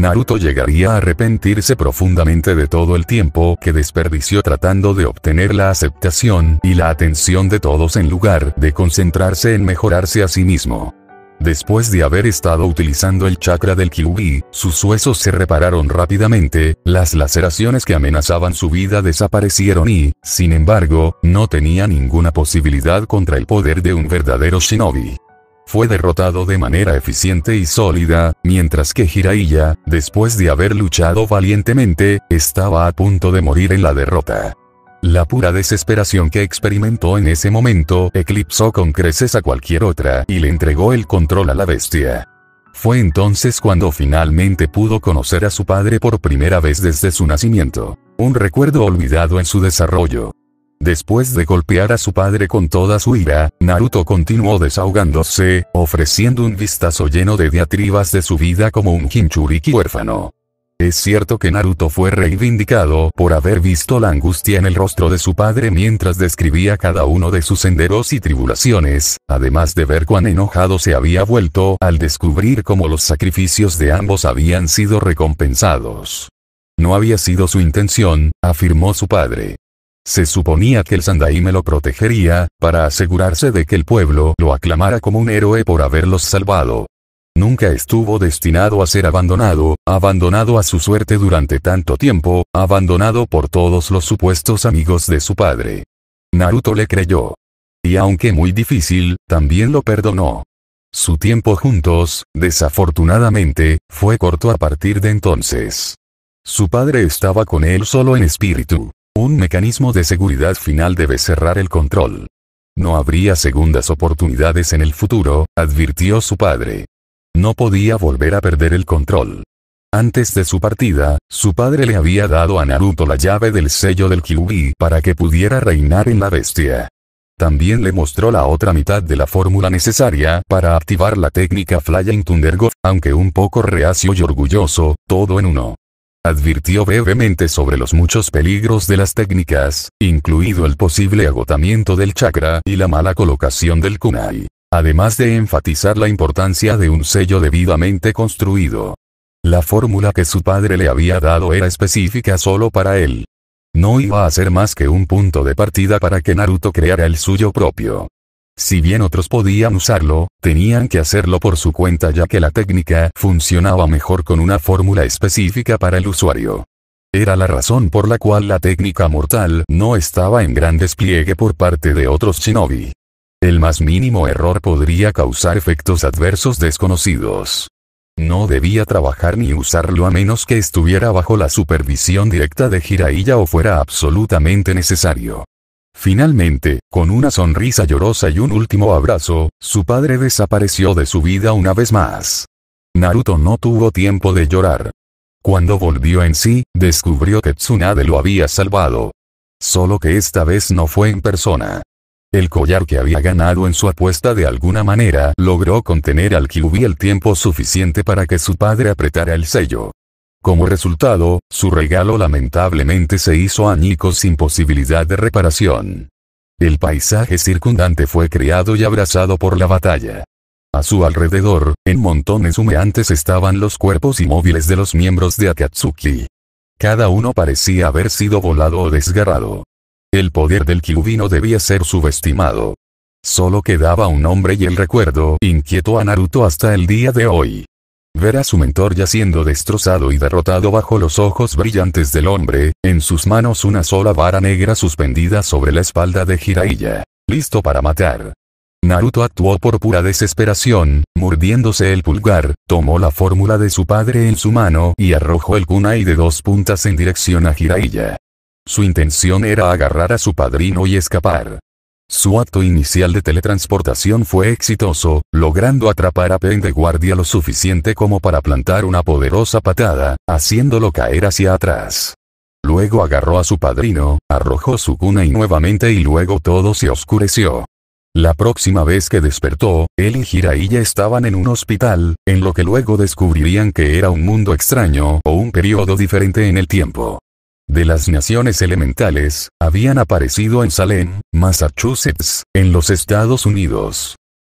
Naruto llegaría a arrepentirse profundamente de todo el tiempo que desperdició tratando de obtener la aceptación y la atención de todos en lugar de concentrarse en mejorarse a sí mismo. Después de haber estado utilizando el chakra del Kyubi sus huesos se repararon rápidamente, las laceraciones que amenazaban su vida desaparecieron y, sin embargo, no tenía ninguna posibilidad contra el poder de un verdadero shinobi fue derrotado de manera eficiente y sólida, mientras que Jiraiya, después de haber luchado valientemente, estaba a punto de morir en la derrota. La pura desesperación que experimentó en ese momento eclipsó con creces a cualquier otra y le entregó el control a la bestia. Fue entonces cuando finalmente pudo conocer a su padre por primera vez desde su nacimiento, un recuerdo olvidado en su desarrollo. Después de golpear a su padre con toda su ira, Naruto continuó desahogándose, ofreciendo un vistazo lleno de diatribas de su vida como un Hinchuriki huérfano. Es cierto que Naruto fue reivindicado por haber visto la angustia en el rostro de su padre mientras describía cada uno de sus senderos y tribulaciones, además de ver cuán enojado se había vuelto al descubrir cómo los sacrificios de ambos habían sido recompensados. No había sido su intención, afirmó su padre. Se suponía que el me lo protegería, para asegurarse de que el pueblo lo aclamara como un héroe por haberlos salvado. Nunca estuvo destinado a ser abandonado, abandonado a su suerte durante tanto tiempo, abandonado por todos los supuestos amigos de su padre. Naruto le creyó. Y aunque muy difícil, también lo perdonó. Su tiempo juntos, desafortunadamente, fue corto a partir de entonces. Su padre estaba con él solo en espíritu. Un mecanismo de seguridad final debe cerrar el control. No habría segundas oportunidades en el futuro, advirtió su padre. No podía volver a perder el control. Antes de su partida, su padre le había dado a Naruto la llave del sello del Kyuubi para que pudiera reinar en la bestia. También le mostró la otra mitad de la fórmula necesaria para activar la técnica Flying God, aunque un poco reacio y orgulloso, todo en uno advirtió brevemente sobre los muchos peligros de las técnicas, incluido el posible agotamiento del chakra y la mala colocación del kunai, además de enfatizar la importancia de un sello debidamente construido. La fórmula que su padre le había dado era específica solo para él. No iba a ser más que un punto de partida para que Naruto creara el suyo propio. Si bien otros podían usarlo, tenían que hacerlo por su cuenta ya que la técnica funcionaba mejor con una fórmula específica para el usuario. Era la razón por la cual la técnica mortal no estaba en gran despliegue por parte de otros shinobi. El más mínimo error podría causar efectos adversos desconocidos. No debía trabajar ni usarlo a menos que estuviera bajo la supervisión directa de Jiraiya o fuera absolutamente necesario. Finalmente, con una sonrisa llorosa y un último abrazo, su padre desapareció de su vida una vez más. Naruto no tuvo tiempo de llorar. Cuando volvió en sí, descubrió que Tsunade lo había salvado. Solo que esta vez no fue en persona. El collar que había ganado en su apuesta de alguna manera logró contener al Kyubi el tiempo suficiente para que su padre apretara el sello. Como resultado, su regalo lamentablemente se hizo añicos sin posibilidad de reparación. El paisaje circundante fue creado y abrazado por la batalla. A su alrededor, en montones humeantes estaban los cuerpos inmóviles de los miembros de Akatsuki. Cada uno parecía haber sido volado o desgarrado. El poder del no debía ser subestimado. Solo quedaba un hombre y el recuerdo inquieto a Naruto hasta el día de hoy. Ver a su mentor yaciendo destrozado y derrotado bajo los ojos brillantes del hombre, en sus manos una sola vara negra suspendida sobre la espalda de Jiraiya. Listo para matar. Naruto actuó por pura desesperación, mordiéndose el pulgar, tomó la fórmula de su padre en su mano y arrojó el kunai de dos puntas en dirección a Jiraiya. Su intención era agarrar a su padrino y escapar. Su acto inicial de teletransportación fue exitoso, logrando atrapar a Penn de guardia lo suficiente como para plantar una poderosa patada, haciéndolo caer hacia atrás. Luego agarró a su padrino, arrojó su cuna y nuevamente y luego todo se oscureció. La próxima vez que despertó, él y Jiraiya estaban en un hospital, en lo que luego descubrirían que era un mundo extraño o un periodo diferente en el tiempo de las naciones elementales, habían aparecido en Salem, Massachusetts, en los Estados Unidos.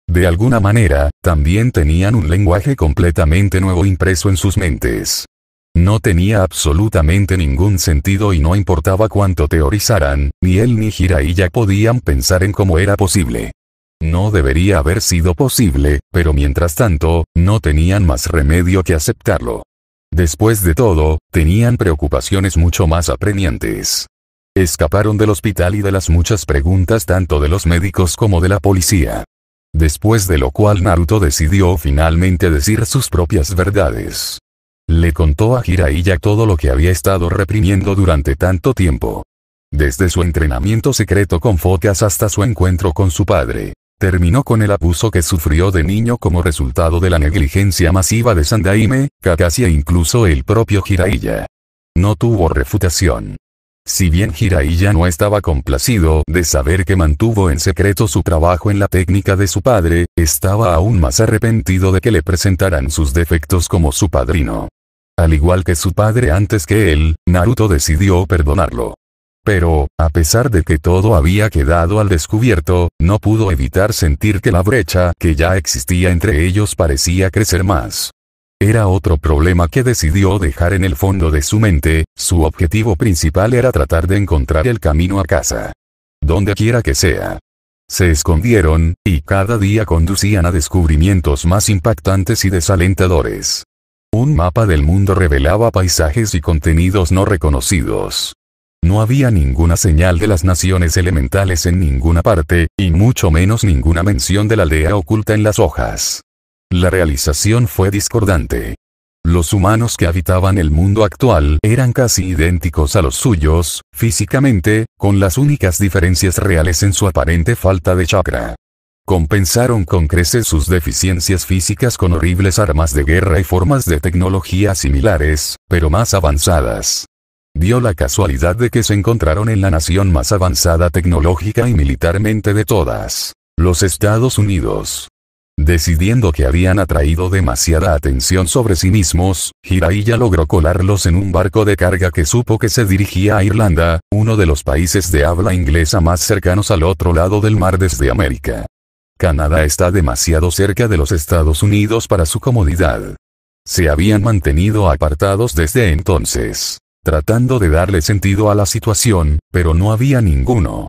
De alguna manera, también tenían un lenguaje completamente nuevo impreso en sus mentes. No tenía absolutamente ningún sentido y no importaba cuánto teorizaran, ni él ni ya podían pensar en cómo era posible. No debería haber sido posible, pero mientras tanto, no tenían más remedio que aceptarlo. Después de todo, tenían preocupaciones mucho más apremiantes. Escaparon del hospital y de las muchas preguntas tanto de los médicos como de la policía. Después de lo cual Naruto decidió finalmente decir sus propias verdades. Le contó a Hiraiya todo lo que había estado reprimiendo durante tanto tiempo. Desde su entrenamiento secreto con focas hasta su encuentro con su padre. Terminó con el abuso que sufrió de niño como resultado de la negligencia masiva de Sandaime, Kakashi e incluso el propio Jiraiya. No tuvo refutación. Si bien Jiraiya no estaba complacido de saber que mantuvo en secreto su trabajo en la técnica de su padre, estaba aún más arrepentido de que le presentaran sus defectos como su padrino. Al igual que su padre antes que él, Naruto decidió perdonarlo. Pero, a pesar de que todo había quedado al descubierto, no pudo evitar sentir que la brecha que ya existía entre ellos parecía crecer más. Era otro problema que decidió dejar en el fondo de su mente, su objetivo principal era tratar de encontrar el camino a casa. Donde quiera que sea. Se escondieron, y cada día conducían a descubrimientos más impactantes y desalentadores. Un mapa del mundo revelaba paisajes y contenidos no reconocidos. No había ninguna señal de las naciones elementales en ninguna parte, y mucho menos ninguna mención de la aldea oculta en las hojas. La realización fue discordante. Los humanos que habitaban el mundo actual eran casi idénticos a los suyos, físicamente, con las únicas diferencias reales en su aparente falta de chakra. Compensaron con creces sus deficiencias físicas con horribles armas de guerra y formas de tecnología similares, pero más avanzadas dio la casualidad de que se encontraron en la nación más avanzada tecnológica y militarmente de todas, los Estados Unidos. Decidiendo que habían atraído demasiada atención sobre sí mismos, Hiraiya logró colarlos en un barco de carga que supo que se dirigía a Irlanda, uno de los países de habla inglesa más cercanos al otro lado del mar desde América. Canadá está demasiado cerca de los Estados Unidos para su comodidad. Se habían mantenido apartados desde entonces tratando de darle sentido a la situación, pero no había ninguno.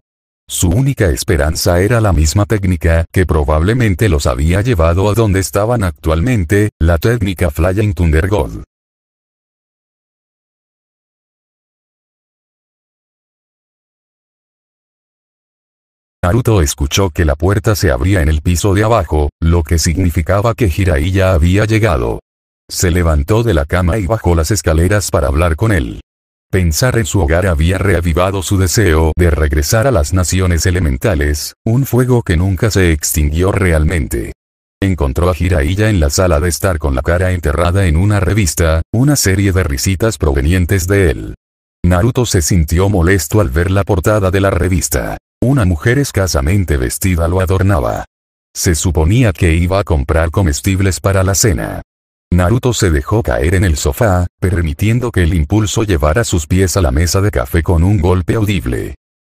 Su única esperanza era la misma técnica que probablemente los había llevado a donde estaban actualmente, la técnica Flying Thunder God. Naruto escuchó que la puerta se abría en el piso de abajo, lo que significaba que Jiraiya había llegado. Se levantó de la cama y bajó las escaleras para hablar con él. Pensar en su hogar había reavivado su deseo de regresar a las naciones elementales, un fuego que nunca se extinguió realmente. Encontró a Jiraiya en la sala de estar con la cara enterrada en una revista, una serie de risitas provenientes de él. Naruto se sintió molesto al ver la portada de la revista. Una mujer escasamente vestida lo adornaba. Se suponía que iba a comprar comestibles para la cena. Naruto se dejó caer en el sofá, permitiendo que el impulso llevara sus pies a la mesa de café con un golpe audible.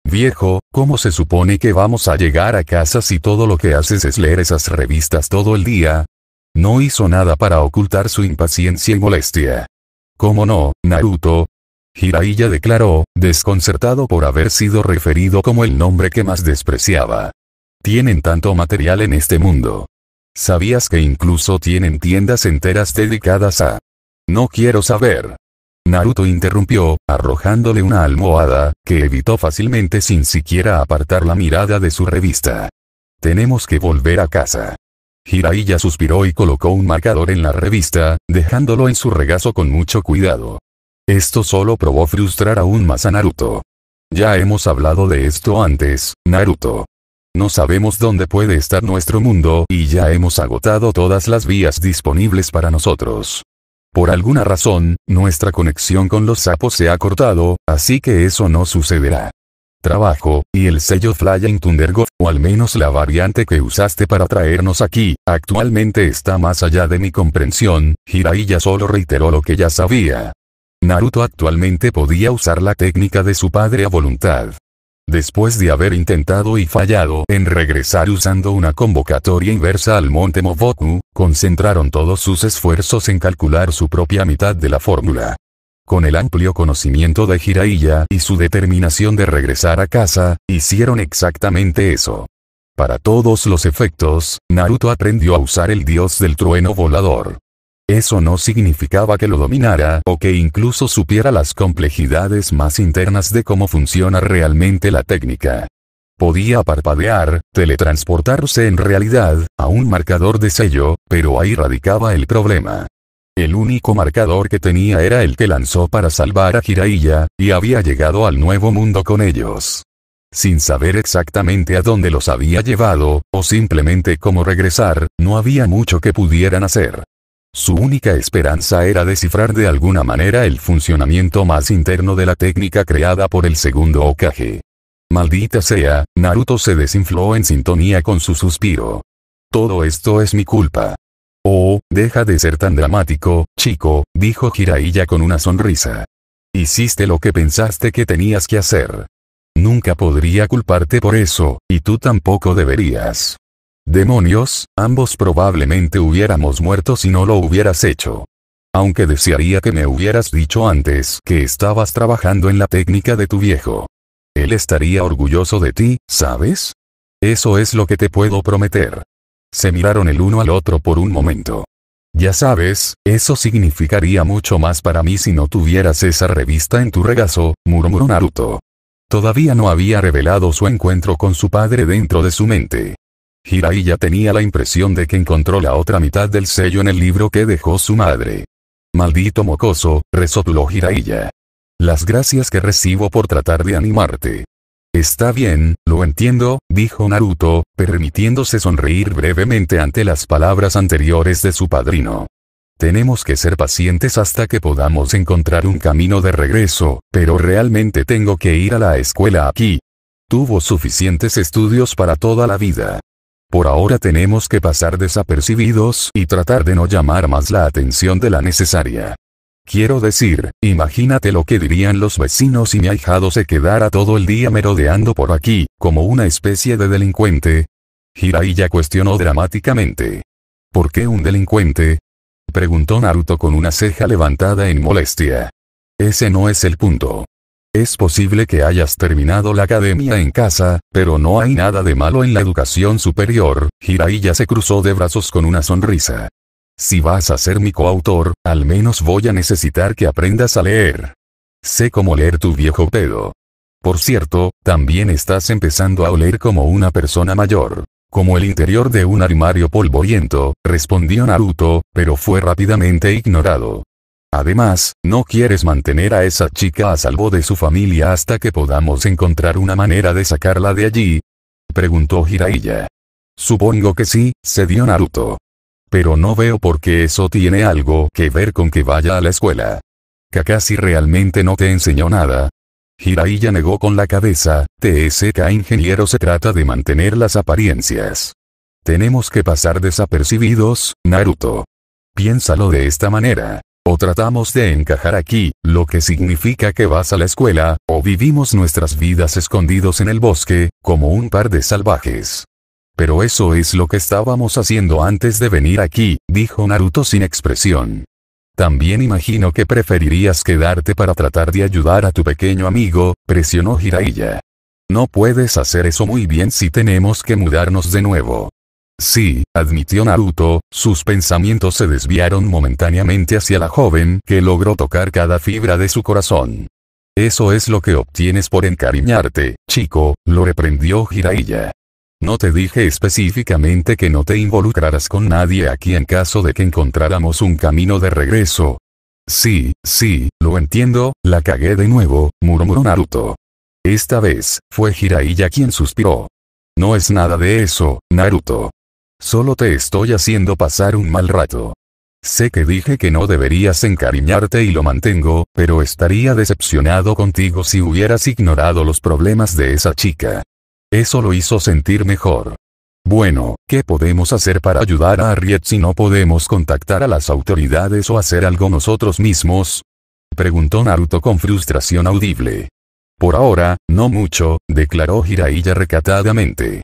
Viejo, ¿cómo se supone que vamos a llegar a casa si todo lo que haces es leer esas revistas todo el día? No hizo nada para ocultar su impaciencia y molestia. ¿Cómo no, Naruto? Hiraiya declaró, desconcertado por haber sido referido como el nombre que más despreciaba. Tienen tanto material en este mundo. ¿Sabías que incluso tienen tiendas enteras dedicadas a... No quiero saber. Naruto interrumpió, arrojándole una almohada, que evitó fácilmente sin siquiera apartar la mirada de su revista. Tenemos que volver a casa. Jiraiya suspiró y colocó un marcador en la revista, dejándolo en su regazo con mucho cuidado. Esto solo probó frustrar aún más a Naruto. Ya hemos hablado de esto antes, Naruto. No sabemos dónde puede estar nuestro mundo y ya hemos agotado todas las vías disponibles para nosotros. Por alguna razón, nuestra conexión con los sapos se ha cortado, así que eso no sucederá. Trabajo, y el sello Flying God, o al menos la variante que usaste para traernos aquí, actualmente está más allá de mi comprensión, Hirai ya solo reiteró lo que ya sabía. Naruto actualmente podía usar la técnica de su padre a voluntad. Después de haber intentado y fallado en regresar usando una convocatoria inversa al monte Moboku, concentraron todos sus esfuerzos en calcular su propia mitad de la fórmula. Con el amplio conocimiento de Jiraiya y su determinación de regresar a casa, hicieron exactamente eso. Para todos los efectos, Naruto aprendió a usar el dios del trueno volador. Eso no significaba que lo dominara o que incluso supiera las complejidades más internas de cómo funciona realmente la técnica. Podía parpadear, teletransportarse en realidad, a un marcador de sello, pero ahí radicaba el problema. El único marcador que tenía era el que lanzó para salvar a Jiraiya, y había llegado al nuevo mundo con ellos. Sin saber exactamente a dónde los había llevado, o simplemente cómo regresar, no había mucho que pudieran hacer. Su única esperanza era descifrar de alguna manera el funcionamiento más interno de la técnica creada por el segundo Okage. Maldita sea, Naruto se desinfló en sintonía con su suspiro. Todo esto es mi culpa. Oh, deja de ser tan dramático, chico, dijo Jiraiya con una sonrisa. Hiciste lo que pensaste que tenías que hacer. Nunca podría culparte por eso, y tú tampoco deberías. Demonios, ambos probablemente hubiéramos muerto si no lo hubieras hecho. Aunque desearía que me hubieras dicho antes que estabas trabajando en la técnica de tu viejo. Él estaría orgulloso de ti, ¿sabes? Eso es lo que te puedo prometer. Se miraron el uno al otro por un momento. Ya sabes, eso significaría mucho más para mí si no tuvieras esa revista en tu regazo, murmuró Naruto. Todavía no había revelado su encuentro con su padre dentro de su mente. Hiraiya tenía la impresión de que encontró la otra mitad del sello en el libro que dejó su madre. Maldito mocoso, resopló Hiraiya. Las gracias que recibo por tratar de animarte. Está bien, lo entiendo, dijo Naruto, permitiéndose sonreír brevemente ante las palabras anteriores de su padrino. Tenemos que ser pacientes hasta que podamos encontrar un camino de regreso, pero realmente tengo que ir a la escuela aquí. Tuvo suficientes estudios para toda la vida. Por ahora tenemos que pasar desapercibidos y tratar de no llamar más la atención de la necesaria. Quiero decir, imagínate lo que dirían los vecinos si mi ahijado se quedara todo el día merodeando por aquí, como una especie de delincuente. Jiraiya cuestionó dramáticamente. ¿Por qué un delincuente? preguntó Naruto con una ceja levantada en molestia. Ese no es el punto. Es posible que hayas terminado la academia en casa, pero no hay nada de malo en la educación superior, Jiraiya se cruzó de brazos con una sonrisa. Si vas a ser mi coautor, al menos voy a necesitar que aprendas a leer. Sé cómo leer tu viejo pedo. Por cierto, también estás empezando a oler como una persona mayor. Como el interior de un armario polvoriento, respondió Naruto, pero fue rápidamente ignorado. Además, no quieres mantener a esa chica a salvo de su familia hasta que podamos encontrar una manera de sacarla de allí? Preguntó Jiraiya. Supongo que sí, se dio Naruto. Pero no veo por qué eso tiene algo que ver con que vaya a la escuela. Kakashi realmente no te enseñó nada. Jiraiya negó con la cabeza, TSK ingeniero se trata de mantener las apariencias. Tenemos que pasar desapercibidos, Naruto. Piénsalo de esta manera o tratamos de encajar aquí, lo que significa que vas a la escuela, o vivimos nuestras vidas escondidos en el bosque, como un par de salvajes. Pero eso es lo que estábamos haciendo antes de venir aquí, dijo Naruto sin expresión. También imagino que preferirías quedarte para tratar de ayudar a tu pequeño amigo, presionó Jiraiya. No puedes hacer eso muy bien si tenemos que mudarnos de nuevo. Sí, admitió Naruto, sus pensamientos se desviaron momentáneamente hacia la joven que logró tocar cada fibra de su corazón. Eso es lo que obtienes por encariñarte, chico, lo reprendió Jiraiya. No te dije específicamente que no te involucraras con nadie aquí en caso de que encontráramos un camino de regreso. Sí, sí, lo entiendo, la cagué de nuevo, murmuró Naruto. Esta vez, fue Jiraiya quien suspiró. No es nada de eso, Naruto. Solo te estoy haciendo pasar un mal rato. Sé que dije que no deberías encariñarte y lo mantengo, pero estaría decepcionado contigo si hubieras ignorado los problemas de esa chica. Eso lo hizo sentir mejor. Bueno, ¿qué podemos hacer para ayudar a Harriet si no podemos contactar a las autoridades o hacer algo nosotros mismos? Preguntó Naruto con frustración audible. Por ahora, no mucho, declaró Hiraiya recatadamente.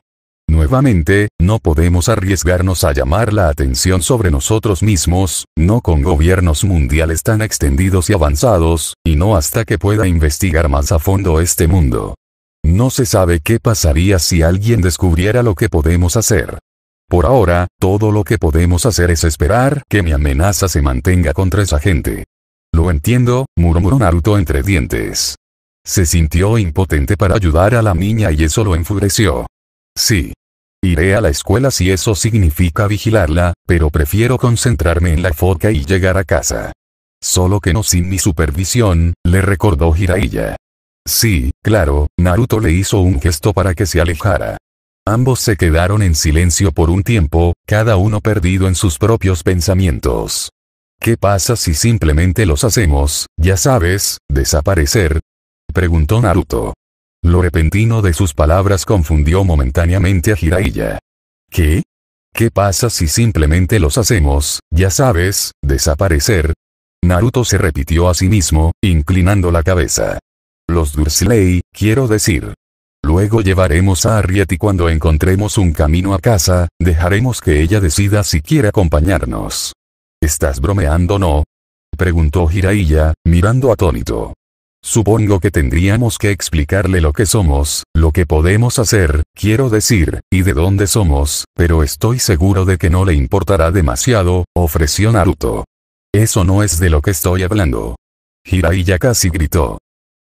Nuevamente, no podemos arriesgarnos a llamar la atención sobre nosotros mismos, no con gobiernos mundiales tan extendidos y avanzados, y no hasta que pueda investigar más a fondo este mundo. No se sabe qué pasaría si alguien descubriera lo que podemos hacer. Por ahora, todo lo que podemos hacer es esperar que mi amenaza se mantenga contra esa gente. Lo entiendo, murmuró Naruto entre dientes. Se sintió impotente para ayudar a la niña y eso lo enfureció. Sí, Iré a la escuela si eso significa vigilarla, pero prefiero concentrarme en la foca y llegar a casa. Solo que no sin mi supervisión, le recordó Jiraiya. Sí, claro, Naruto le hizo un gesto para que se alejara. Ambos se quedaron en silencio por un tiempo, cada uno perdido en sus propios pensamientos. ¿Qué pasa si simplemente los hacemos, ya sabes, desaparecer? Preguntó Naruto. Lo repentino de sus palabras confundió momentáneamente a Jiraiya. ¿Qué? ¿Qué pasa si simplemente los hacemos, ya sabes, desaparecer? Naruto se repitió a sí mismo, inclinando la cabeza. Los Dursley, quiero decir. Luego llevaremos a Harriet y cuando encontremos un camino a casa, dejaremos que ella decida si quiere acompañarnos. ¿Estás bromeando no? Preguntó Jiraiya, mirando atónito. Supongo que tendríamos que explicarle lo que somos, lo que podemos hacer, quiero decir, y de dónde somos, pero estoy seguro de que no le importará demasiado, ofreció Naruto. Eso no es de lo que estoy hablando. Hiraiya casi gritó.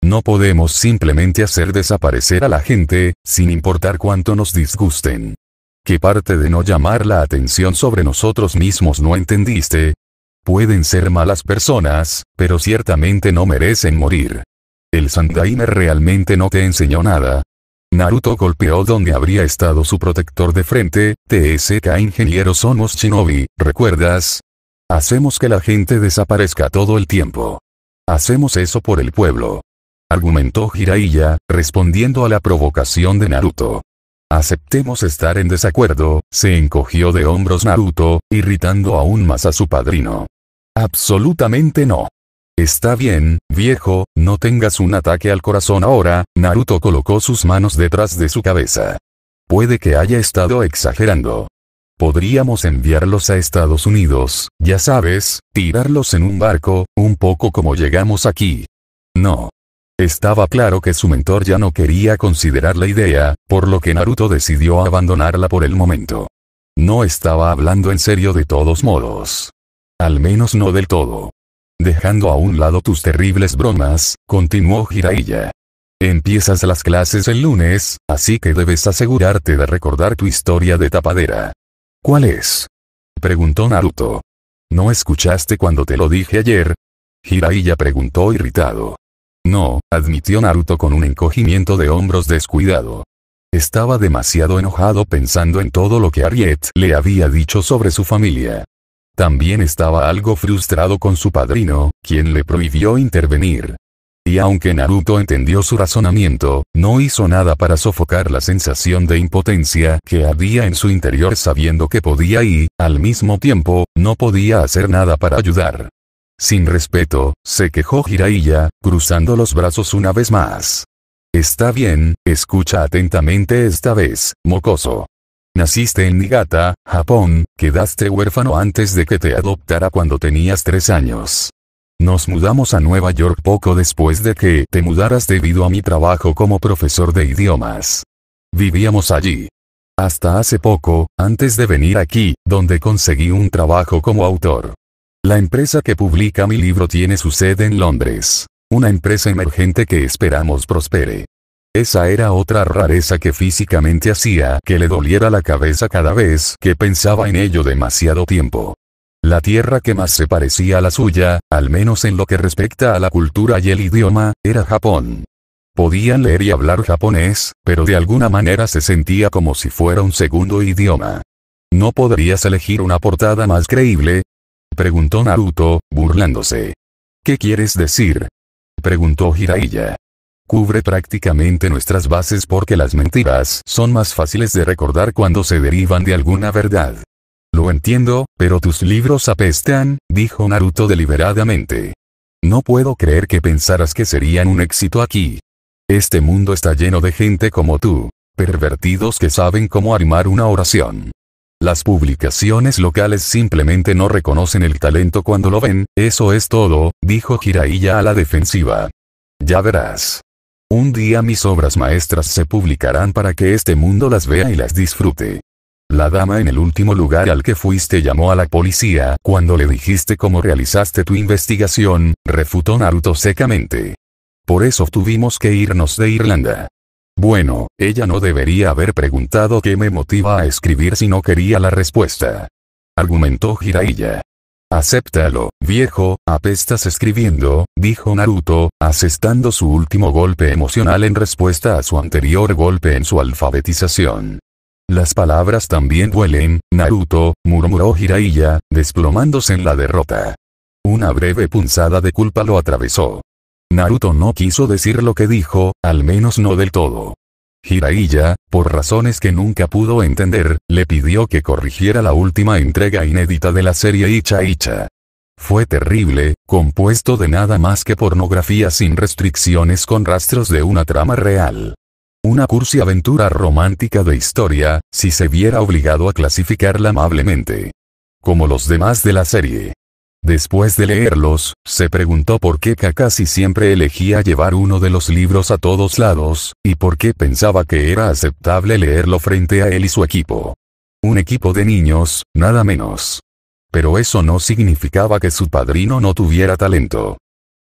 No podemos simplemente hacer desaparecer a la gente, sin importar cuánto nos disgusten. ¿Qué parte de no llamar la atención sobre nosotros mismos no entendiste? Pueden ser malas personas, pero ciertamente no merecen morir. El Sandainer realmente no te enseñó nada. Naruto golpeó donde habría estado su protector de frente, TSK ingeniero somos shinobi, ¿recuerdas? Hacemos que la gente desaparezca todo el tiempo. Hacemos eso por el pueblo. Argumentó Hiraiya, respondiendo a la provocación de Naruto. Aceptemos estar en desacuerdo, se encogió de hombros Naruto, irritando aún más a su padrino. Absolutamente no. Está bien, viejo, no tengas un ataque al corazón ahora, Naruto colocó sus manos detrás de su cabeza. Puede que haya estado exagerando. Podríamos enviarlos a Estados Unidos, ya sabes, tirarlos en un barco, un poco como llegamos aquí. No. Estaba claro que su mentor ya no quería considerar la idea, por lo que Naruto decidió abandonarla por el momento. No estaba hablando en serio de todos modos. Al menos no del todo. Dejando a un lado tus terribles bromas, continuó Jiraiya. Empiezas las clases el lunes, así que debes asegurarte de recordar tu historia de tapadera. ¿Cuál es? Preguntó Naruto. ¿No escuchaste cuando te lo dije ayer? Jiraiya preguntó irritado. No, admitió Naruto con un encogimiento de hombros descuidado. Estaba demasiado enojado pensando en todo lo que Ariet le había dicho sobre su familia. También estaba algo frustrado con su padrino, quien le prohibió intervenir. Y aunque Naruto entendió su razonamiento, no hizo nada para sofocar la sensación de impotencia que había en su interior sabiendo que podía y, al mismo tiempo, no podía hacer nada para ayudar. Sin respeto, se quejó Jiraiya, cruzando los brazos una vez más. Está bien, escucha atentamente esta vez, mocoso. Naciste en Niigata, Japón, quedaste huérfano antes de que te adoptara cuando tenías tres años. Nos mudamos a Nueva York poco después de que te mudaras debido a mi trabajo como profesor de idiomas. Vivíamos allí. Hasta hace poco, antes de venir aquí, donde conseguí un trabajo como autor. La empresa que publica mi libro tiene su sede en Londres. Una empresa emergente que esperamos prospere. Esa era otra rareza que físicamente hacía que le doliera la cabeza cada vez que pensaba en ello demasiado tiempo. La tierra que más se parecía a la suya, al menos en lo que respecta a la cultura y el idioma, era Japón. Podían leer y hablar japonés, pero de alguna manera se sentía como si fuera un segundo idioma. ¿No podrías elegir una portada más creíble? Preguntó Naruto, burlándose. ¿Qué quieres decir? Preguntó Hiraiya cubre prácticamente nuestras bases porque las mentiras son más fáciles de recordar cuando se derivan de alguna verdad. Lo entiendo, pero tus libros apestan, dijo Naruto deliberadamente. No puedo creer que pensaras que serían un éxito aquí. Este mundo está lleno de gente como tú, pervertidos que saben cómo armar una oración. Las publicaciones locales simplemente no reconocen el talento cuando lo ven, eso es todo, dijo Jiraiya a la defensiva. Ya verás. Un día mis obras maestras se publicarán para que este mundo las vea y las disfrute. La dama en el último lugar al que fuiste llamó a la policía cuando le dijiste cómo realizaste tu investigación, refutó Naruto secamente. Por eso tuvimos que irnos de Irlanda. Bueno, ella no debería haber preguntado qué me motiva a escribir si no quería la respuesta. Argumentó Jiraiya. Acéptalo, viejo, apestas escribiendo, dijo Naruto, asestando su último golpe emocional en respuesta a su anterior golpe en su alfabetización. Las palabras también duelen, Naruto, murmuró Hiraiya, desplomándose en la derrota. Una breve punzada de culpa lo atravesó. Naruto no quiso decir lo que dijo, al menos no del todo. Jiraiya, por razones que nunca pudo entender, le pidió que corrigiera la última entrega inédita de la serie Icha Icha. Fue terrible, compuesto de nada más que pornografía sin restricciones con rastros de una trama real. Una cursi aventura romántica de historia, si se viera obligado a clasificarla amablemente. Como los demás de la serie. Después de leerlos, se preguntó por qué Kakashi siempre elegía llevar uno de los libros a todos lados, y por qué pensaba que era aceptable leerlo frente a él y su equipo. Un equipo de niños, nada menos. Pero eso no significaba que su padrino no tuviera talento.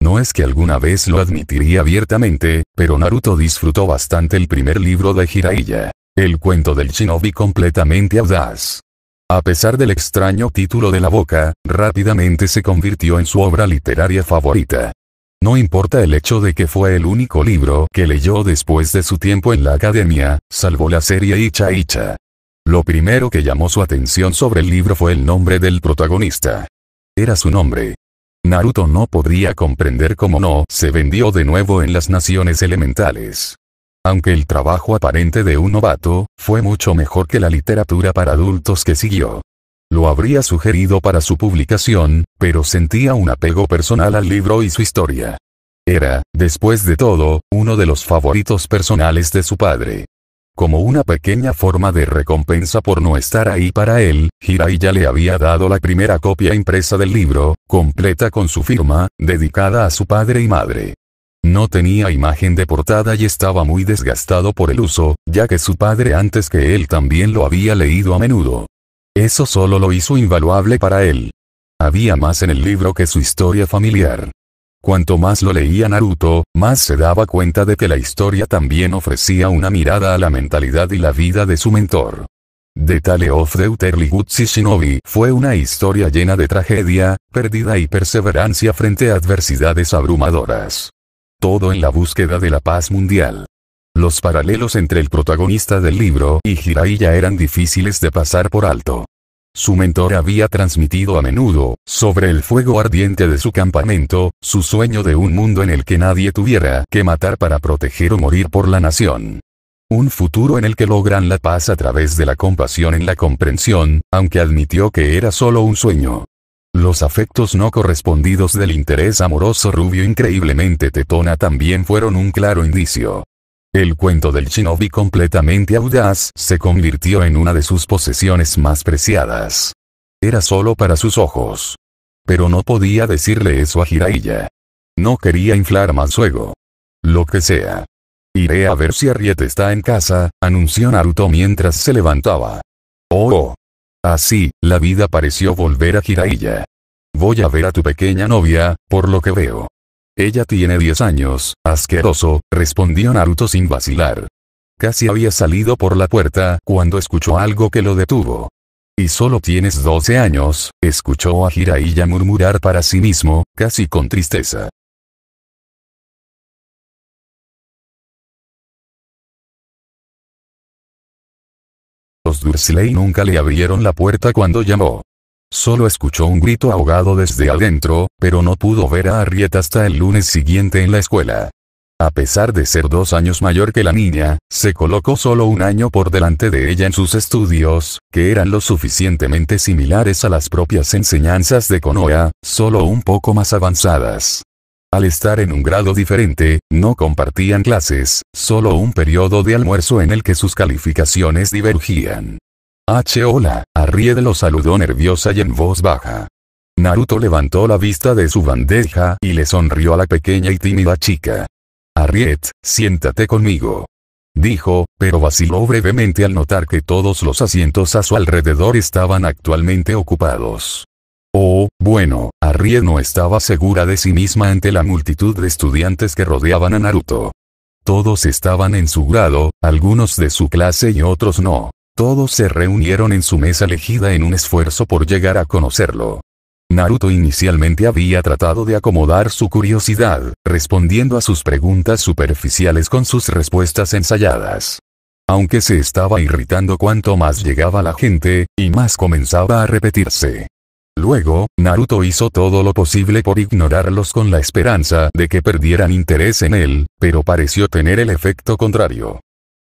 No es que alguna vez lo admitiría abiertamente, pero Naruto disfrutó bastante el primer libro de Hiraiya. El cuento del shinobi completamente audaz. A pesar del extraño título de la boca, rápidamente se convirtió en su obra literaria favorita. No importa el hecho de que fue el único libro que leyó después de su tiempo en la academia, salvo la serie Icha Icha. Lo primero que llamó su atención sobre el libro fue el nombre del protagonista. Era su nombre. Naruto no podría comprender cómo no se vendió de nuevo en las naciones elementales. Aunque el trabajo aparente de un novato, fue mucho mejor que la literatura para adultos que siguió. Lo habría sugerido para su publicación, pero sentía un apego personal al libro y su historia. Era, después de todo, uno de los favoritos personales de su padre. Como una pequeña forma de recompensa por no estar ahí para él, Hirai ya le había dado la primera copia impresa del libro, completa con su firma, dedicada a su padre y madre. No tenía imagen de portada y estaba muy desgastado por el uso, ya que su padre antes que él también lo había leído a menudo. Eso solo lo hizo invaluable para él. Había más en el libro que su historia familiar. Cuanto más lo leía Naruto, más se daba cuenta de que la historia también ofrecía una mirada a la mentalidad y la vida de su mentor. The Tale of Deuterligutsi Shinobi fue una historia llena de tragedia, pérdida y perseverancia frente a adversidades abrumadoras todo en la búsqueda de la paz mundial. Los paralelos entre el protagonista del libro y Jiraiya eran difíciles de pasar por alto. Su mentor había transmitido a menudo, sobre el fuego ardiente de su campamento, su sueño de un mundo en el que nadie tuviera que matar para proteger o morir por la nación. Un futuro en el que logran la paz a través de la compasión en la comprensión, aunque admitió que era solo un sueño. Los afectos no correspondidos del interés amoroso rubio increíblemente tetona también fueron un claro indicio. El cuento del shinobi completamente audaz se convirtió en una de sus posesiones más preciadas. Era solo para sus ojos. Pero no podía decirle eso a Jiraiya. No quería inflar más su Lo que sea. Iré a ver si Ariete está en casa, anunció Naruto mientras se levantaba. oh. oh. Así, la vida pareció volver a Jiraiya. Voy a ver a tu pequeña novia, por lo que veo. Ella tiene 10 años, asqueroso, respondió Naruto sin vacilar. Casi había salido por la puerta cuando escuchó algo que lo detuvo. Y solo tienes 12 años, escuchó a Jiraiya murmurar para sí mismo, casi con tristeza. Los Dursley nunca le abrieron la puerta cuando llamó. Solo escuchó un grito ahogado desde adentro, pero no pudo ver a Harriet hasta el lunes siguiente en la escuela. A pesar de ser dos años mayor que la niña, se colocó solo un año por delante de ella en sus estudios, que eran lo suficientemente similares a las propias enseñanzas de Konoa, solo un poco más avanzadas. Al estar en un grado diferente, no compartían clases, solo un periodo de almuerzo en el que sus calificaciones divergían. H. Hola, Arriet lo saludó nerviosa y en voz baja. Naruto levantó la vista de su bandeja y le sonrió a la pequeña y tímida chica. Arriet, siéntate conmigo. Dijo, pero vaciló brevemente al notar que todos los asientos a su alrededor estaban actualmente ocupados. Oh, bueno, Arrie no estaba segura de sí misma ante la multitud de estudiantes que rodeaban a Naruto. Todos estaban en su grado, algunos de su clase y otros no. Todos se reunieron en su mesa elegida en un esfuerzo por llegar a conocerlo. Naruto inicialmente había tratado de acomodar su curiosidad, respondiendo a sus preguntas superficiales con sus respuestas ensayadas. Aunque se estaba irritando cuanto más llegaba la gente, y más comenzaba a repetirse. Luego, Naruto hizo todo lo posible por ignorarlos con la esperanza de que perdieran interés en él, pero pareció tener el efecto contrario.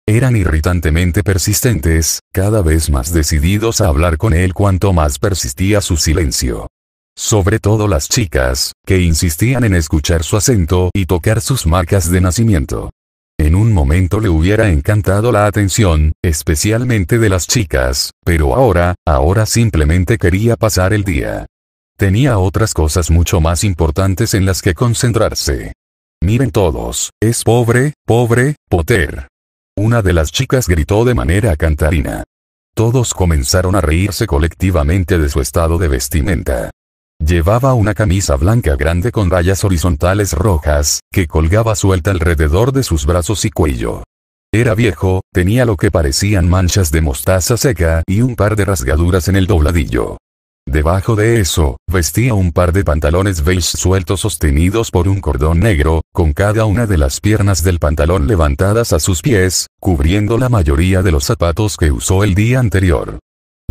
Eran irritantemente persistentes, cada vez más decididos a hablar con él cuanto más persistía su silencio. Sobre todo las chicas, que insistían en escuchar su acento y tocar sus marcas de nacimiento. En un momento le hubiera encantado la atención, especialmente de las chicas, pero ahora, ahora simplemente quería pasar el día. Tenía otras cosas mucho más importantes en las que concentrarse. Miren todos, es pobre, pobre, Potter. Una de las chicas gritó de manera cantarina. Todos comenzaron a reírse colectivamente de su estado de vestimenta. Llevaba una camisa blanca grande con rayas horizontales rojas, que colgaba suelta alrededor de sus brazos y cuello. Era viejo, tenía lo que parecían manchas de mostaza seca y un par de rasgaduras en el dobladillo. Debajo de eso, vestía un par de pantalones beige sueltos sostenidos por un cordón negro, con cada una de las piernas del pantalón levantadas a sus pies, cubriendo la mayoría de los zapatos que usó el día anterior.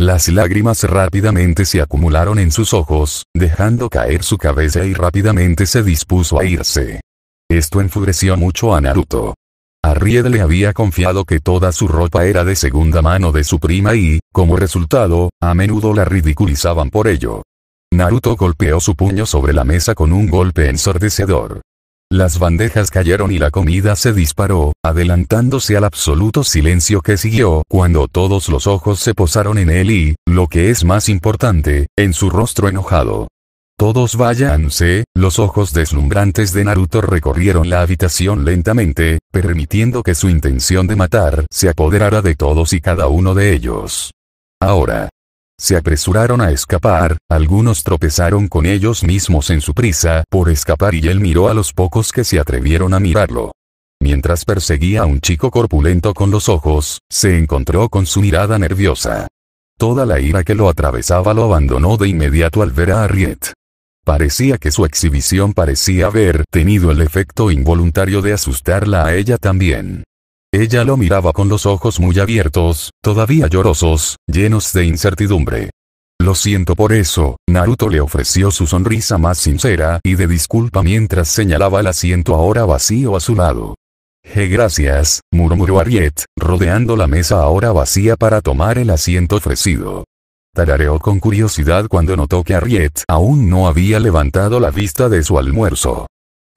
Las lágrimas rápidamente se acumularon en sus ojos, dejando caer su cabeza y rápidamente se dispuso a irse. Esto enfureció mucho a Naruto. A Ried le había confiado que toda su ropa era de segunda mano de su prima y, como resultado, a menudo la ridiculizaban por ello. Naruto golpeó su puño sobre la mesa con un golpe ensordecedor. Las bandejas cayeron y la comida se disparó, adelantándose al absoluto silencio que siguió cuando todos los ojos se posaron en él y, lo que es más importante, en su rostro enojado. Todos váyanse, los ojos deslumbrantes de Naruto recorrieron la habitación lentamente, permitiendo que su intención de matar se apoderara de todos y cada uno de ellos. Ahora, se apresuraron a escapar, algunos tropezaron con ellos mismos en su prisa por escapar y él miró a los pocos que se atrevieron a mirarlo. Mientras perseguía a un chico corpulento con los ojos, se encontró con su mirada nerviosa. Toda la ira que lo atravesaba lo abandonó de inmediato al ver a Harriet. Parecía que su exhibición parecía haber tenido el efecto involuntario de asustarla a ella también. Ella lo miraba con los ojos muy abiertos, todavía llorosos, llenos de incertidumbre. Lo siento por eso, Naruto le ofreció su sonrisa más sincera y de disculpa mientras señalaba el asiento ahora vacío a su lado. Je gracias, murmuró Ariet, rodeando la mesa ahora vacía para tomar el asiento ofrecido. Tarareó con curiosidad cuando notó que Ariet aún no había levantado la vista de su almuerzo.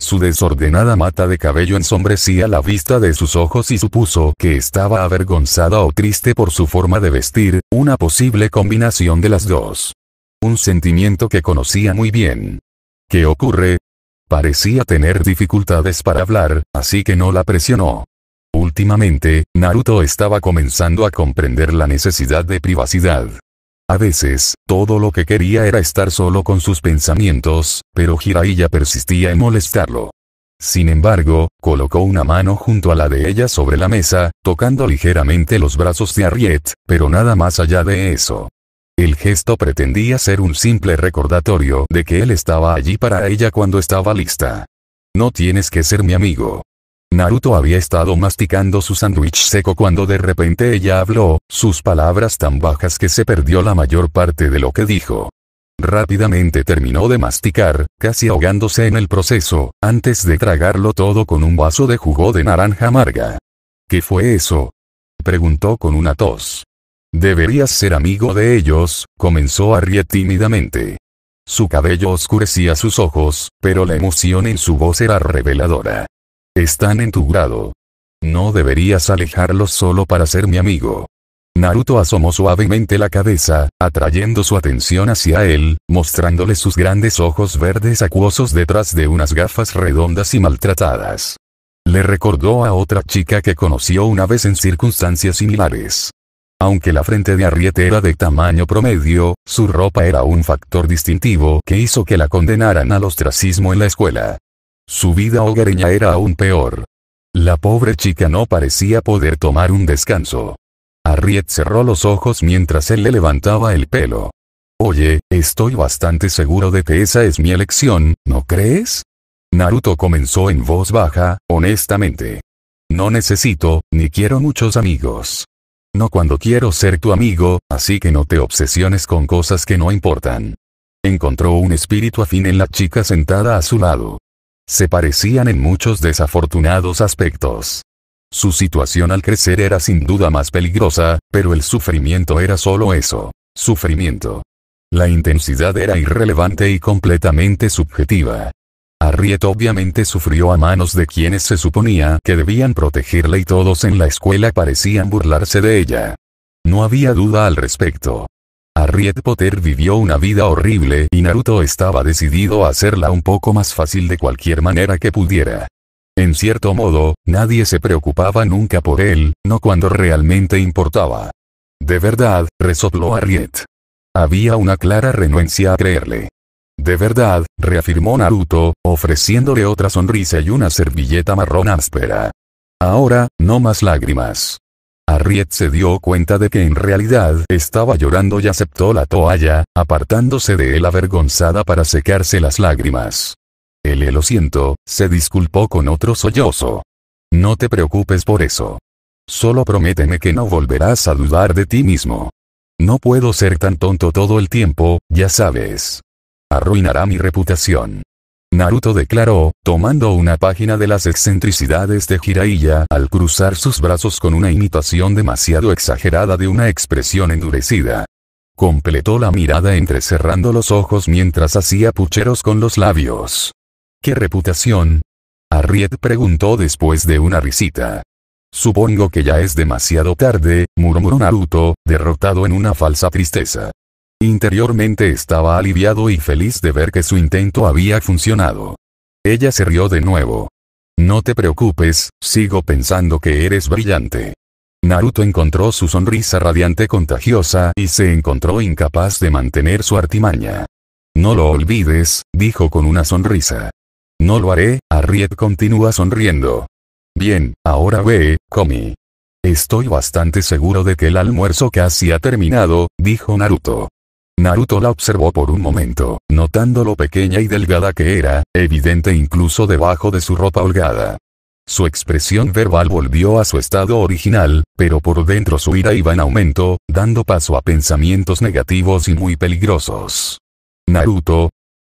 Su desordenada mata de cabello ensombrecía la vista de sus ojos y supuso que estaba avergonzada o triste por su forma de vestir, una posible combinación de las dos. Un sentimiento que conocía muy bien. ¿Qué ocurre? Parecía tener dificultades para hablar, así que no la presionó. Últimamente, Naruto estaba comenzando a comprender la necesidad de privacidad. A veces, todo lo que quería era estar solo con sus pensamientos, pero Jiraiya persistía en molestarlo. Sin embargo, colocó una mano junto a la de ella sobre la mesa, tocando ligeramente los brazos de Ariet, pero nada más allá de eso. El gesto pretendía ser un simple recordatorio de que él estaba allí para ella cuando estaba lista. No tienes que ser mi amigo. Naruto había estado masticando su sándwich seco cuando de repente ella habló, sus palabras tan bajas que se perdió la mayor parte de lo que dijo. Rápidamente terminó de masticar, casi ahogándose en el proceso, antes de tragarlo todo con un vaso de jugo de naranja amarga. ¿Qué fue eso? preguntó con una tos. Deberías ser amigo de ellos, comenzó a rir tímidamente. Su cabello oscurecía sus ojos, pero la emoción en su voz era reveladora. Están en tu grado. No deberías alejarlos solo para ser mi amigo. Naruto asomó suavemente la cabeza, atrayendo su atención hacia él, mostrándole sus grandes ojos verdes acuosos detrás de unas gafas redondas y maltratadas. Le recordó a otra chica que conoció una vez en circunstancias similares. Aunque la frente de Arriete era de tamaño promedio, su ropa era un factor distintivo que hizo que la condenaran al ostracismo en la escuela. Su vida hogareña era aún peor. La pobre chica no parecía poder tomar un descanso. Harriet cerró los ojos mientras él le levantaba el pelo. Oye, estoy bastante seguro de que esa es mi elección, ¿no crees? Naruto comenzó en voz baja, honestamente. No necesito, ni quiero muchos amigos. No cuando quiero ser tu amigo, así que no te obsesiones con cosas que no importan. Encontró un espíritu afín en la chica sentada a su lado. Se parecían en muchos desafortunados aspectos. Su situación al crecer era sin duda más peligrosa, pero el sufrimiento era solo eso, sufrimiento. La intensidad era irrelevante y completamente subjetiva. Harriet obviamente sufrió a manos de quienes se suponía que debían protegerla y todos en la escuela parecían burlarse de ella. No había duda al respecto. Harriet Potter vivió una vida horrible y Naruto estaba decidido a hacerla un poco más fácil de cualquier manera que pudiera. En cierto modo, nadie se preocupaba nunca por él, no cuando realmente importaba. De verdad, resopló Harriet. Había una clara renuencia a creerle. De verdad, reafirmó Naruto, ofreciéndole otra sonrisa y una servilleta marrón áspera. Ahora, no más lágrimas. Harriet se dio cuenta de que en realidad estaba llorando y aceptó la toalla, apartándose de él avergonzada para secarse las lágrimas. Él lo siento, se disculpó con otro sollozo. No te preocupes por eso. Solo prométeme que no volverás a dudar de ti mismo. No puedo ser tan tonto todo el tiempo, ya sabes. Arruinará mi reputación. Naruto declaró, tomando una página de las excentricidades de Jiraiya al cruzar sus brazos con una imitación demasiado exagerada de una expresión endurecida. Completó la mirada entrecerrando los ojos mientras hacía pucheros con los labios. ¿Qué reputación? Arriet preguntó después de una risita. Supongo que ya es demasiado tarde, murmuró Naruto, derrotado en una falsa tristeza. Interiormente estaba aliviado y feliz de ver que su intento había funcionado. Ella se rió de nuevo. No te preocupes, sigo pensando que eres brillante. Naruto encontró su sonrisa radiante contagiosa y se encontró incapaz de mantener su artimaña. No lo olvides, dijo con una sonrisa. No lo haré, Arriet continúa sonriendo. Bien, ahora ve, comi. Estoy bastante seguro de que el almuerzo casi ha terminado, dijo Naruto. Naruto la observó por un momento, notando lo pequeña y delgada que era, evidente incluso debajo de su ropa holgada. Su expresión verbal volvió a su estado original, pero por dentro su ira iba en aumento, dando paso a pensamientos negativos y muy peligrosos. Naruto.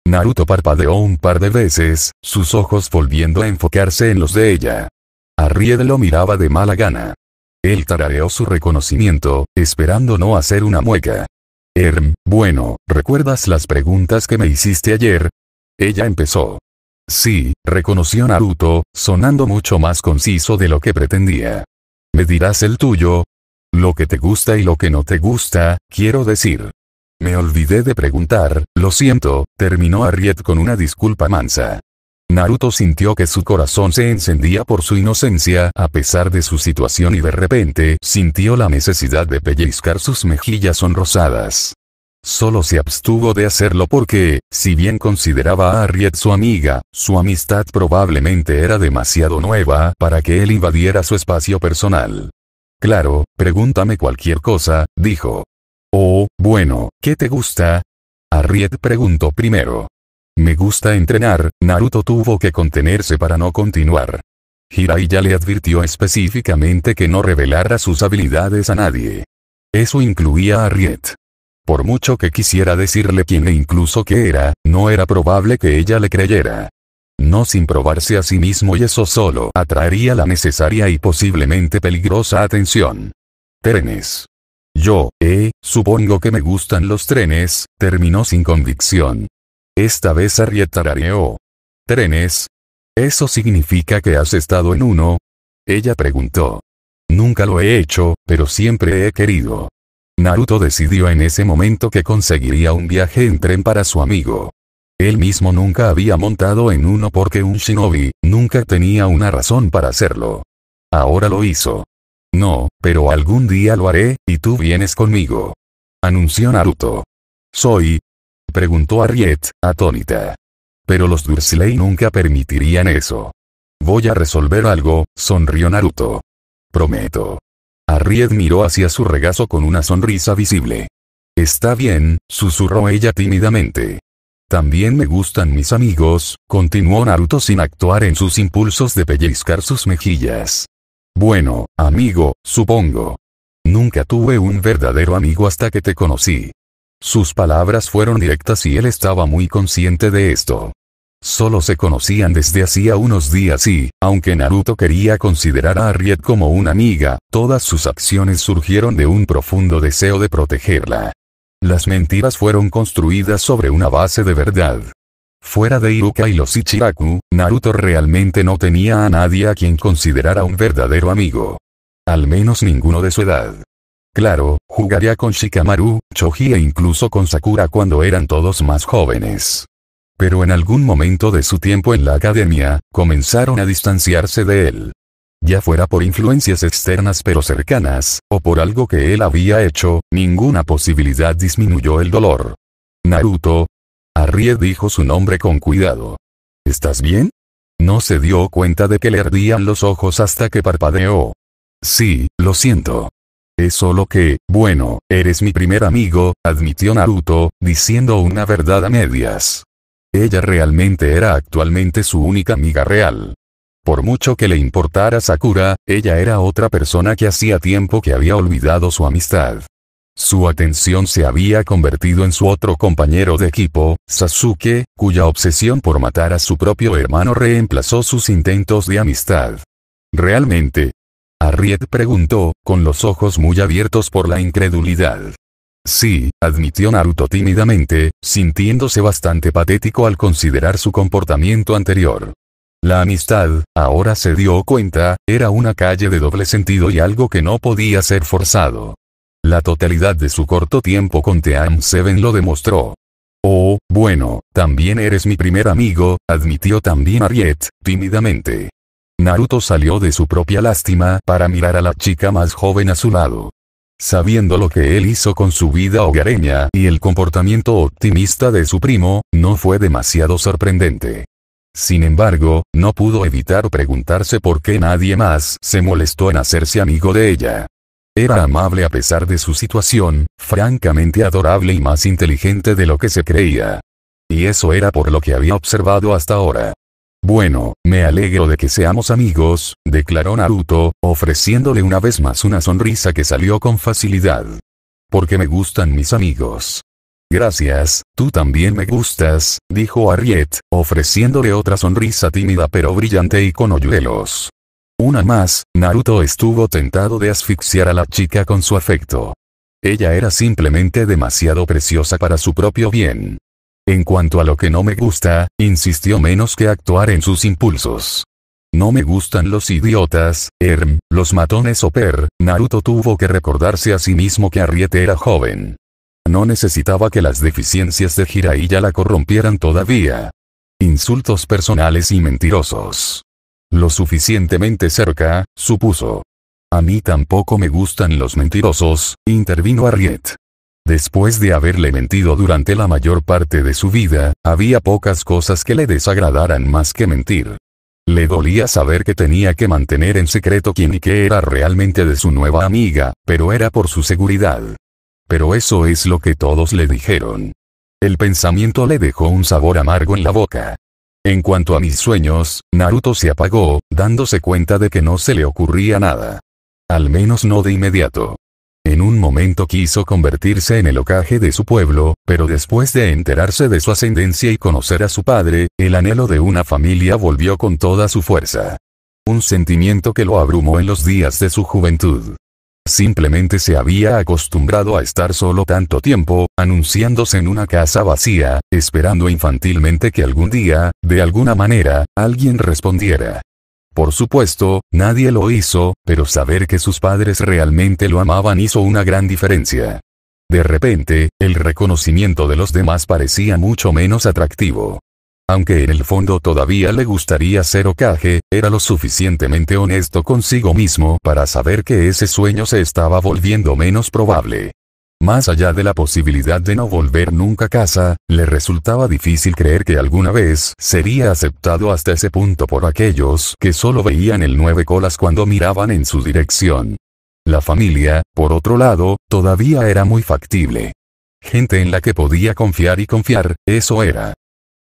Naruto parpadeó un par de veces, sus ojos volviendo a enfocarse en los de ella. Arried lo miraba de mala gana. Él tarareó su reconocimiento, esperando no hacer una mueca, Erm, bueno, ¿recuerdas las preguntas que me hiciste ayer? Ella empezó. Sí, reconoció Naruto, sonando mucho más conciso de lo que pretendía. ¿Me dirás el tuyo? Lo que te gusta y lo que no te gusta, quiero decir. Me olvidé de preguntar, lo siento, terminó Harriet con una disculpa mansa. Naruto sintió que su corazón se encendía por su inocencia a pesar de su situación y de repente sintió la necesidad de pellizcar sus mejillas sonrosadas. Solo se abstuvo de hacerlo porque, si bien consideraba a Arriet su amiga, su amistad probablemente era demasiado nueva para que él invadiera su espacio personal. Claro, pregúntame cualquier cosa, dijo. Oh, bueno, ¿qué te gusta? Arriet preguntó primero. Me gusta entrenar, Naruto tuvo que contenerse para no continuar. Hirai le advirtió específicamente que no revelara sus habilidades a nadie. Eso incluía a Riet. Por mucho que quisiera decirle quién e incluso qué era, no era probable que ella le creyera. No sin probarse a sí mismo y eso solo atraería la necesaria y posiblemente peligrosa atención. Trenes. Yo, eh, supongo que me gustan los trenes, terminó sin convicción, esta vez Harriet tarareó. ¿Trenes? ¿Eso significa que has estado en uno? Ella preguntó. Nunca lo he hecho, pero siempre he querido. Naruto decidió en ese momento que conseguiría un viaje en tren para su amigo. Él mismo nunca había montado en uno porque un shinobi, nunca tenía una razón para hacerlo. Ahora lo hizo. No, pero algún día lo haré, y tú vienes conmigo. Anunció Naruto. Soy, Preguntó Harriet, atónita. Pero los Dursley nunca permitirían eso. Voy a resolver algo, sonrió Naruto. Prometo. Harriet miró hacia su regazo con una sonrisa visible. Está bien, susurró ella tímidamente. También me gustan mis amigos, continuó Naruto sin actuar en sus impulsos de pellizcar sus mejillas. Bueno, amigo, supongo. Nunca tuve un verdadero amigo hasta que te conocí. Sus palabras fueron directas y él estaba muy consciente de esto. Solo se conocían desde hacía unos días y, aunque Naruto quería considerar a Harriet como una amiga, todas sus acciones surgieron de un profundo deseo de protegerla. Las mentiras fueron construidas sobre una base de verdad. Fuera de Iruka y los Ichiraku, Naruto realmente no tenía a nadie a quien considerara un verdadero amigo. Al menos ninguno de su edad. Claro, jugaría con Shikamaru, Choji e incluso con Sakura cuando eran todos más jóvenes. Pero en algún momento de su tiempo en la academia, comenzaron a distanciarse de él. Ya fuera por influencias externas pero cercanas, o por algo que él había hecho, ninguna posibilidad disminuyó el dolor. Naruto. Arrie dijo su nombre con cuidado. ¿Estás bien? No se dio cuenta de que le ardían los ojos hasta que parpadeó. Sí, lo siento. Es solo que, bueno, eres mi primer amigo, admitió Naruto, diciendo una verdad a medias. Ella realmente era actualmente su única amiga real. Por mucho que le importara Sakura, ella era otra persona que hacía tiempo que había olvidado su amistad. Su atención se había convertido en su otro compañero de equipo, Sasuke, cuya obsesión por matar a su propio hermano reemplazó sus intentos de amistad. Realmente, Harriet preguntó, con los ojos muy abiertos por la incredulidad. Sí, admitió Naruto tímidamente, sintiéndose bastante patético al considerar su comportamiento anterior. La amistad, ahora se dio cuenta, era una calle de doble sentido y algo que no podía ser forzado. La totalidad de su corto tiempo con Team Seven lo demostró. Oh, bueno, también eres mi primer amigo, admitió también Ariet, tímidamente. Naruto salió de su propia lástima para mirar a la chica más joven a su lado. Sabiendo lo que él hizo con su vida hogareña y el comportamiento optimista de su primo, no fue demasiado sorprendente. Sin embargo, no pudo evitar preguntarse por qué nadie más se molestó en hacerse amigo de ella. Era amable a pesar de su situación, francamente adorable y más inteligente de lo que se creía. Y eso era por lo que había observado hasta ahora. Bueno, me alegro de que seamos amigos, declaró Naruto, ofreciéndole una vez más una sonrisa que salió con facilidad. Porque me gustan mis amigos. Gracias, tú también me gustas, dijo Harriet, ofreciéndole otra sonrisa tímida pero brillante y con hoyuelos. Una más, Naruto estuvo tentado de asfixiar a la chica con su afecto. Ella era simplemente demasiado preciosa para su propio bien. En cuanto a lo que no me gusta, insistió menos que actuar en sus impulsos. No me gustan los idiotas, Erm, los matones o Per, Naruto tuvo que recordarse a sí mismo que Arriet era joven. No necesitaba que las deficiencias de Jiraiya la corrompieran todavía. Insultos personales y mentirosos. Lo suficientemente cerca, supuso. A mí tampoco me gustan los mentirosos, intervino Arriet. Después de haberle mentido durante la mayor parte de su vida, había pocas cosas que le desagradaran más que mentir. Le dolía saber que tenía que mantener en secreto quién y qué era realmente de su nueva amiga, pero era por su seguridad. Pero eso es lo que todos le dijeron. El pensamiento le dejó un sabor amargo en la boca. En cuanto a mis sueños, Naruto se apagó, dándose cuenta de que no se le ocurría nada. Al menos no de inmediato. En un momento quiso convertirse en el ocaje de su pueblo, pero después de enterarse de su ascendencia y conocer a su padre, el anhelo de una familia volvió con toda su fuerza. Un sentimiento que lo abrumó en los días de su juventud. Simplemente se había acostumbrado a estar solo tanto tiempo, anunciándose en una casa vacía, esperando infantilmente que algún día, de alguna manera, alguien respondiera. Por supuesto, nadie lo hizo, pero saber que sus padres realmente lo amaban hizo una gran diferencia. De repente, el reconocimiento de los demás parecía mucho menos atractivo. Aunque en el fondo todavía le gustaría ser ocaje, era lo suficientemente honesto consigo mismo para saber que ese sueño se estaba volviendo menos probable. Más allá de la posibilidad de no volver nunca a casa, le resultaba difícil creer que alguna vez sería aceptado hasta ese punto por aquellos que solo veían el nueve colas cuando miraban en su dirección. La familia, por otro lado, todavía era muy factible. Gente en la que podía confiar y confiar, eso era.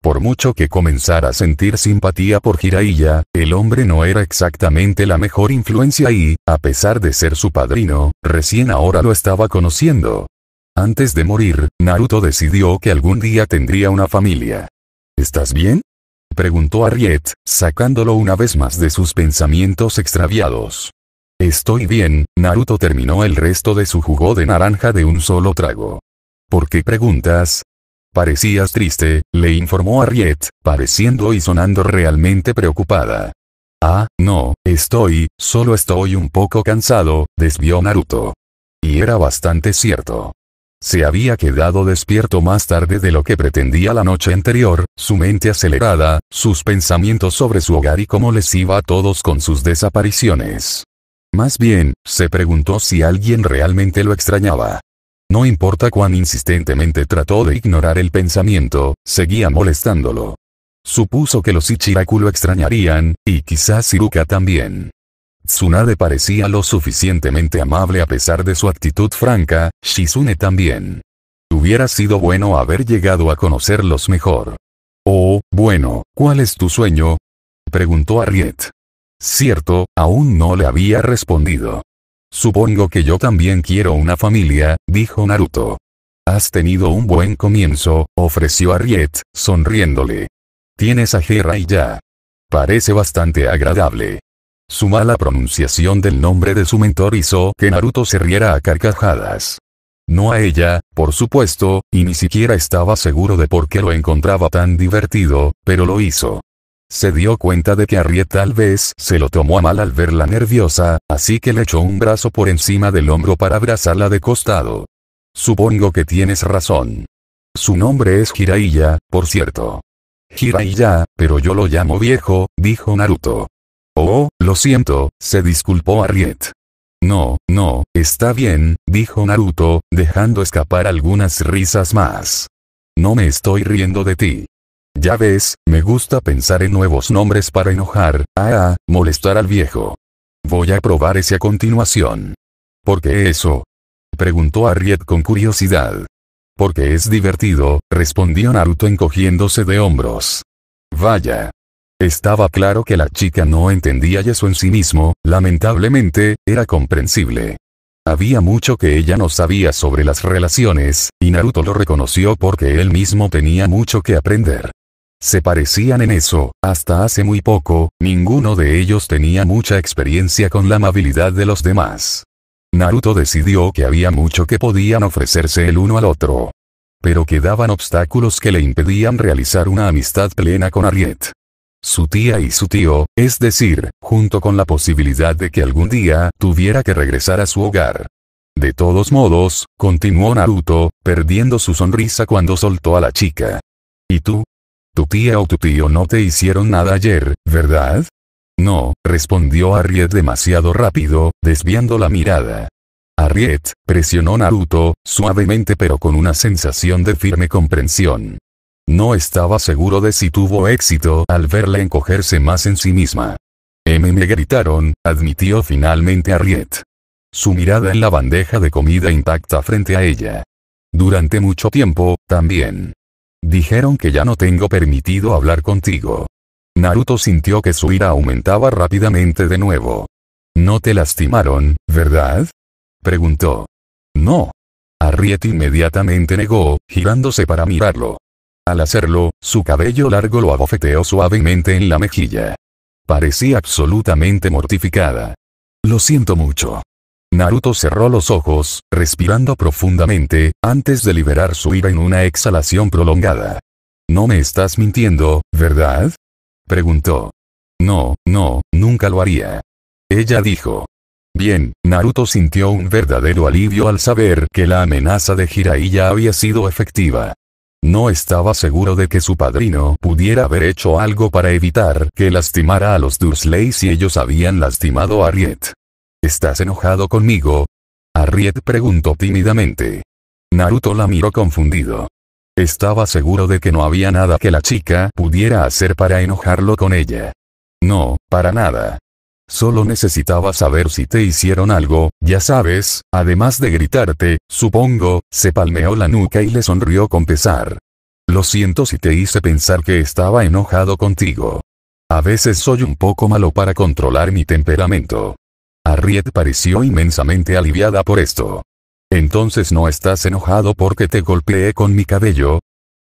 Por mucho que comenzara a sentir simpatía por Jiraiya, el hombre no era exactamente la mejor influencia y, a pesar de ser su padrino, recién ahora lo estaba conociendo. Antes de morir, Naruto decidió que algún día tendría una familia. ¿Estás bien? preguntó a Riet, sacándolo una vez más de sus pensamientos extraviados. Estoy bien, Naruto terminó el resto de su jugo de naranja de un solo trago. ¿Por qué preguntas? Parecías triste, le informó a pareciendo y sonando realmente preocupada. Ah, no, estoy, solo estoy un poco cansado, desvió Naruto. Y era bastante cierto. Se había quedado despierto más tarde de lo que pretendía la noche anterior, su mente acelerada, sus pensamientos sobre su hogar y cómo les iba a todos con sus desapariciones. Más bien, se preguntó si alguien realmente lo extrañaba. No importa cuán insistentemente trató de ignorar el pensamiento, seguía molestándolo. Supuso que los Ichiraku lo extrañarían, y quizás Iruka también. Tsunade parecía lo suficientemente amable a pesar de su actitud franca, Shizune también. Hubiera sido bueno haber llegado a conocerlos mejor. Oh, bueno, ¿cuál es tu sueño? preguntó Ariet. Cierto, aún no le había respondido. Supongo que yo también quiero una familia, dijo Naruto. Has tenido un buen comienzo, ofreció a sonriéndole. Tienes a Hera y ya. Parece bastante agradable. Su mala pronunciación del nombre de su mentor hizo que Naruto se riera a carcajadas. No a ella, por supuesto, y ni siquiera estaba seguro de por qué lo encontraba tan divertido, pero lo hizo. Se dio cuenta de que Harriet tal vez se lo tomó a mal al verla nerviosa, así que le echó un brazo por encima del hombro para abrazarla de costado. Supongo que tienes razón. Su nombre es Hiraiya, por cierto. Hiraiya, pero yo lo llamo viejo, dijo Naruto. Oh, lo siento, se disculpó Harriet. No, no, está bien, dijo Naruto, dejando escapar algunas risas más. No me estoy riendo de ti. Ya ves, me gusta pensar en nuevos nombres para enojar, ah, ah, molestar al viejo. Voy a probar ese a continuación. ¿Por qué eso? Preguntó Harriet con curiosidad. Porque es divertido, respondió Naruto encogiéndose de hombros. Vaya. Estaba claro que la chica no entendía eso en sí mismo, lamentablemente, era comprensible. Había mucho que ella no sabía sobre las relaciones, y Naruto lo reconoció porque él mismo tenía mucho que aprender. Se parecían en eso, hasta hace muy poco, ninguno de ellos tenía mucha experiencia con la amabilidad de los demás. Naruto decidió que había mucho que podían ofrecerse el uno al otro. Pero quedaban obstáculos que le impedían realizar una amistad plena con Ariet. Su tía y su tío, es decir, junto con la posibilidad de que algún día tuviera que regresar a su hogar. De todos modos, continuó Naruto, perdiendo su sonrisa cuando soltó a la chica. ¿Y tú, tu tía o tu tío no te hicieron nada ayer, ¿verdad? No, respondió Harriet demasiado rápido, desviando la mirada. Harriet, presionó Naruto, suavemente pero con una sensación de firme comprensión. No estaba seguro de si tuvo éxito al verla encogerse más en sí misma. M em, me em", gritaron, admitió finalmente Harriet. Su mirada en la bandeja de comida intacta frente a ella. Durante mucho tiempo, también. Dijeron que ya no tengo permitido hablar contigo. Naruto sintió que su ira aumentaba rápidamente de nuevo. No te lastimaron, ¿verdad? Preguntó. No. Arriet inmediatamente negó, girándose para mirarlo. Al hacerlo, su cabello largo lo abofeteó suavemente en la mejilla. Parecía absolutamente mortificada. Lo siento mucho. Naruto cerró los ojos, respirando profundamente, antes de liberar su ira en una exhalación prolongada. No me estás mintiendo, ¿verdad? Preguntó. No, no, nunca lo haría. Ella dijo. Bien, Naruto sintió un verdadero alivio al saber que la amenaza de Jiraiya había sido efectiva. No estaba seguro de que su padrino pudiera haber hecho algo para evitar que lastimara a los Dursley si ellos habían lastimado a Riet. ¿Estás enojado conmigo? Harriet preguntó tímidamente. Naruto la miró confundido. Estaba seguro de que no había nada que la chica pudiera hacer para enojarlo con ella. No, para nada. Solo necesitaba saber si te hicieron algo, ya sabes, además de gritarte, supongo, se palmeó la nuca y le sonrió con pesar. Lo siento si te hice pensar que estaba enojado contigo. A veces soy un poco malo para controlar mi temperamento. Harriet pareció inmensamente aliviada por esto. Entonces no estás enojado porque te golpeé con mi cabello,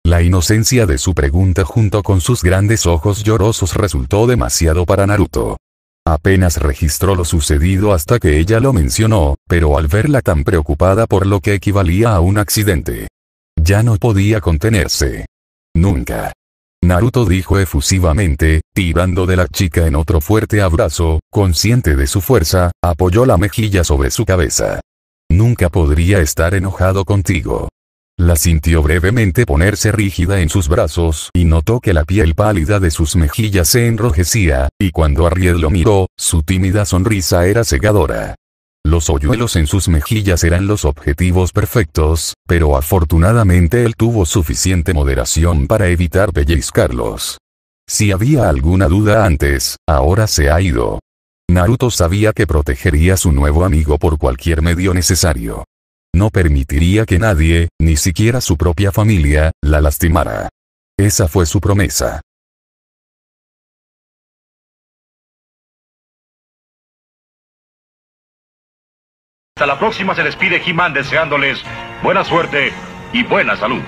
la inocencia de su pregunta junto con sus grandes ojos llorosos resultó demasiado para Naruto. Apenas registró lo sucedido hasta que ella lo mencionó, pero al verla tan preocupada por lo que equivalía a un accidente, ya no podía contenerse. Nunca. Naruto dijo efusivamente, tirando de la chica en otro fuerte abrazo, consciente de su fuerza, apoyó la mejilla sobre su cabeza. Nunca podría estar enojado contigo. La sintió brevemente ponerse rígida en sus brazos y notó que la piel pálida de sus mejillas se enrojecía, y cuando Ariel lo miró, su tímida sonrisa era cegadora. Los hoyuelos en sus mejillas eran los objetivos perfectos, pero afortunadamente él tuvo suficiente moderación para evitar pellizcarlos. Si había alguna duda antes, ahora se ha ido. Naruto sabía que protegería a su nuevo amigo por cualquier medio necesario. No permitiría que nadie, ni siquiera su propia familia, la lastimara. Esa fue su promesa. Hasta la próxima se despide he deseándoles buena suerte y buena salud.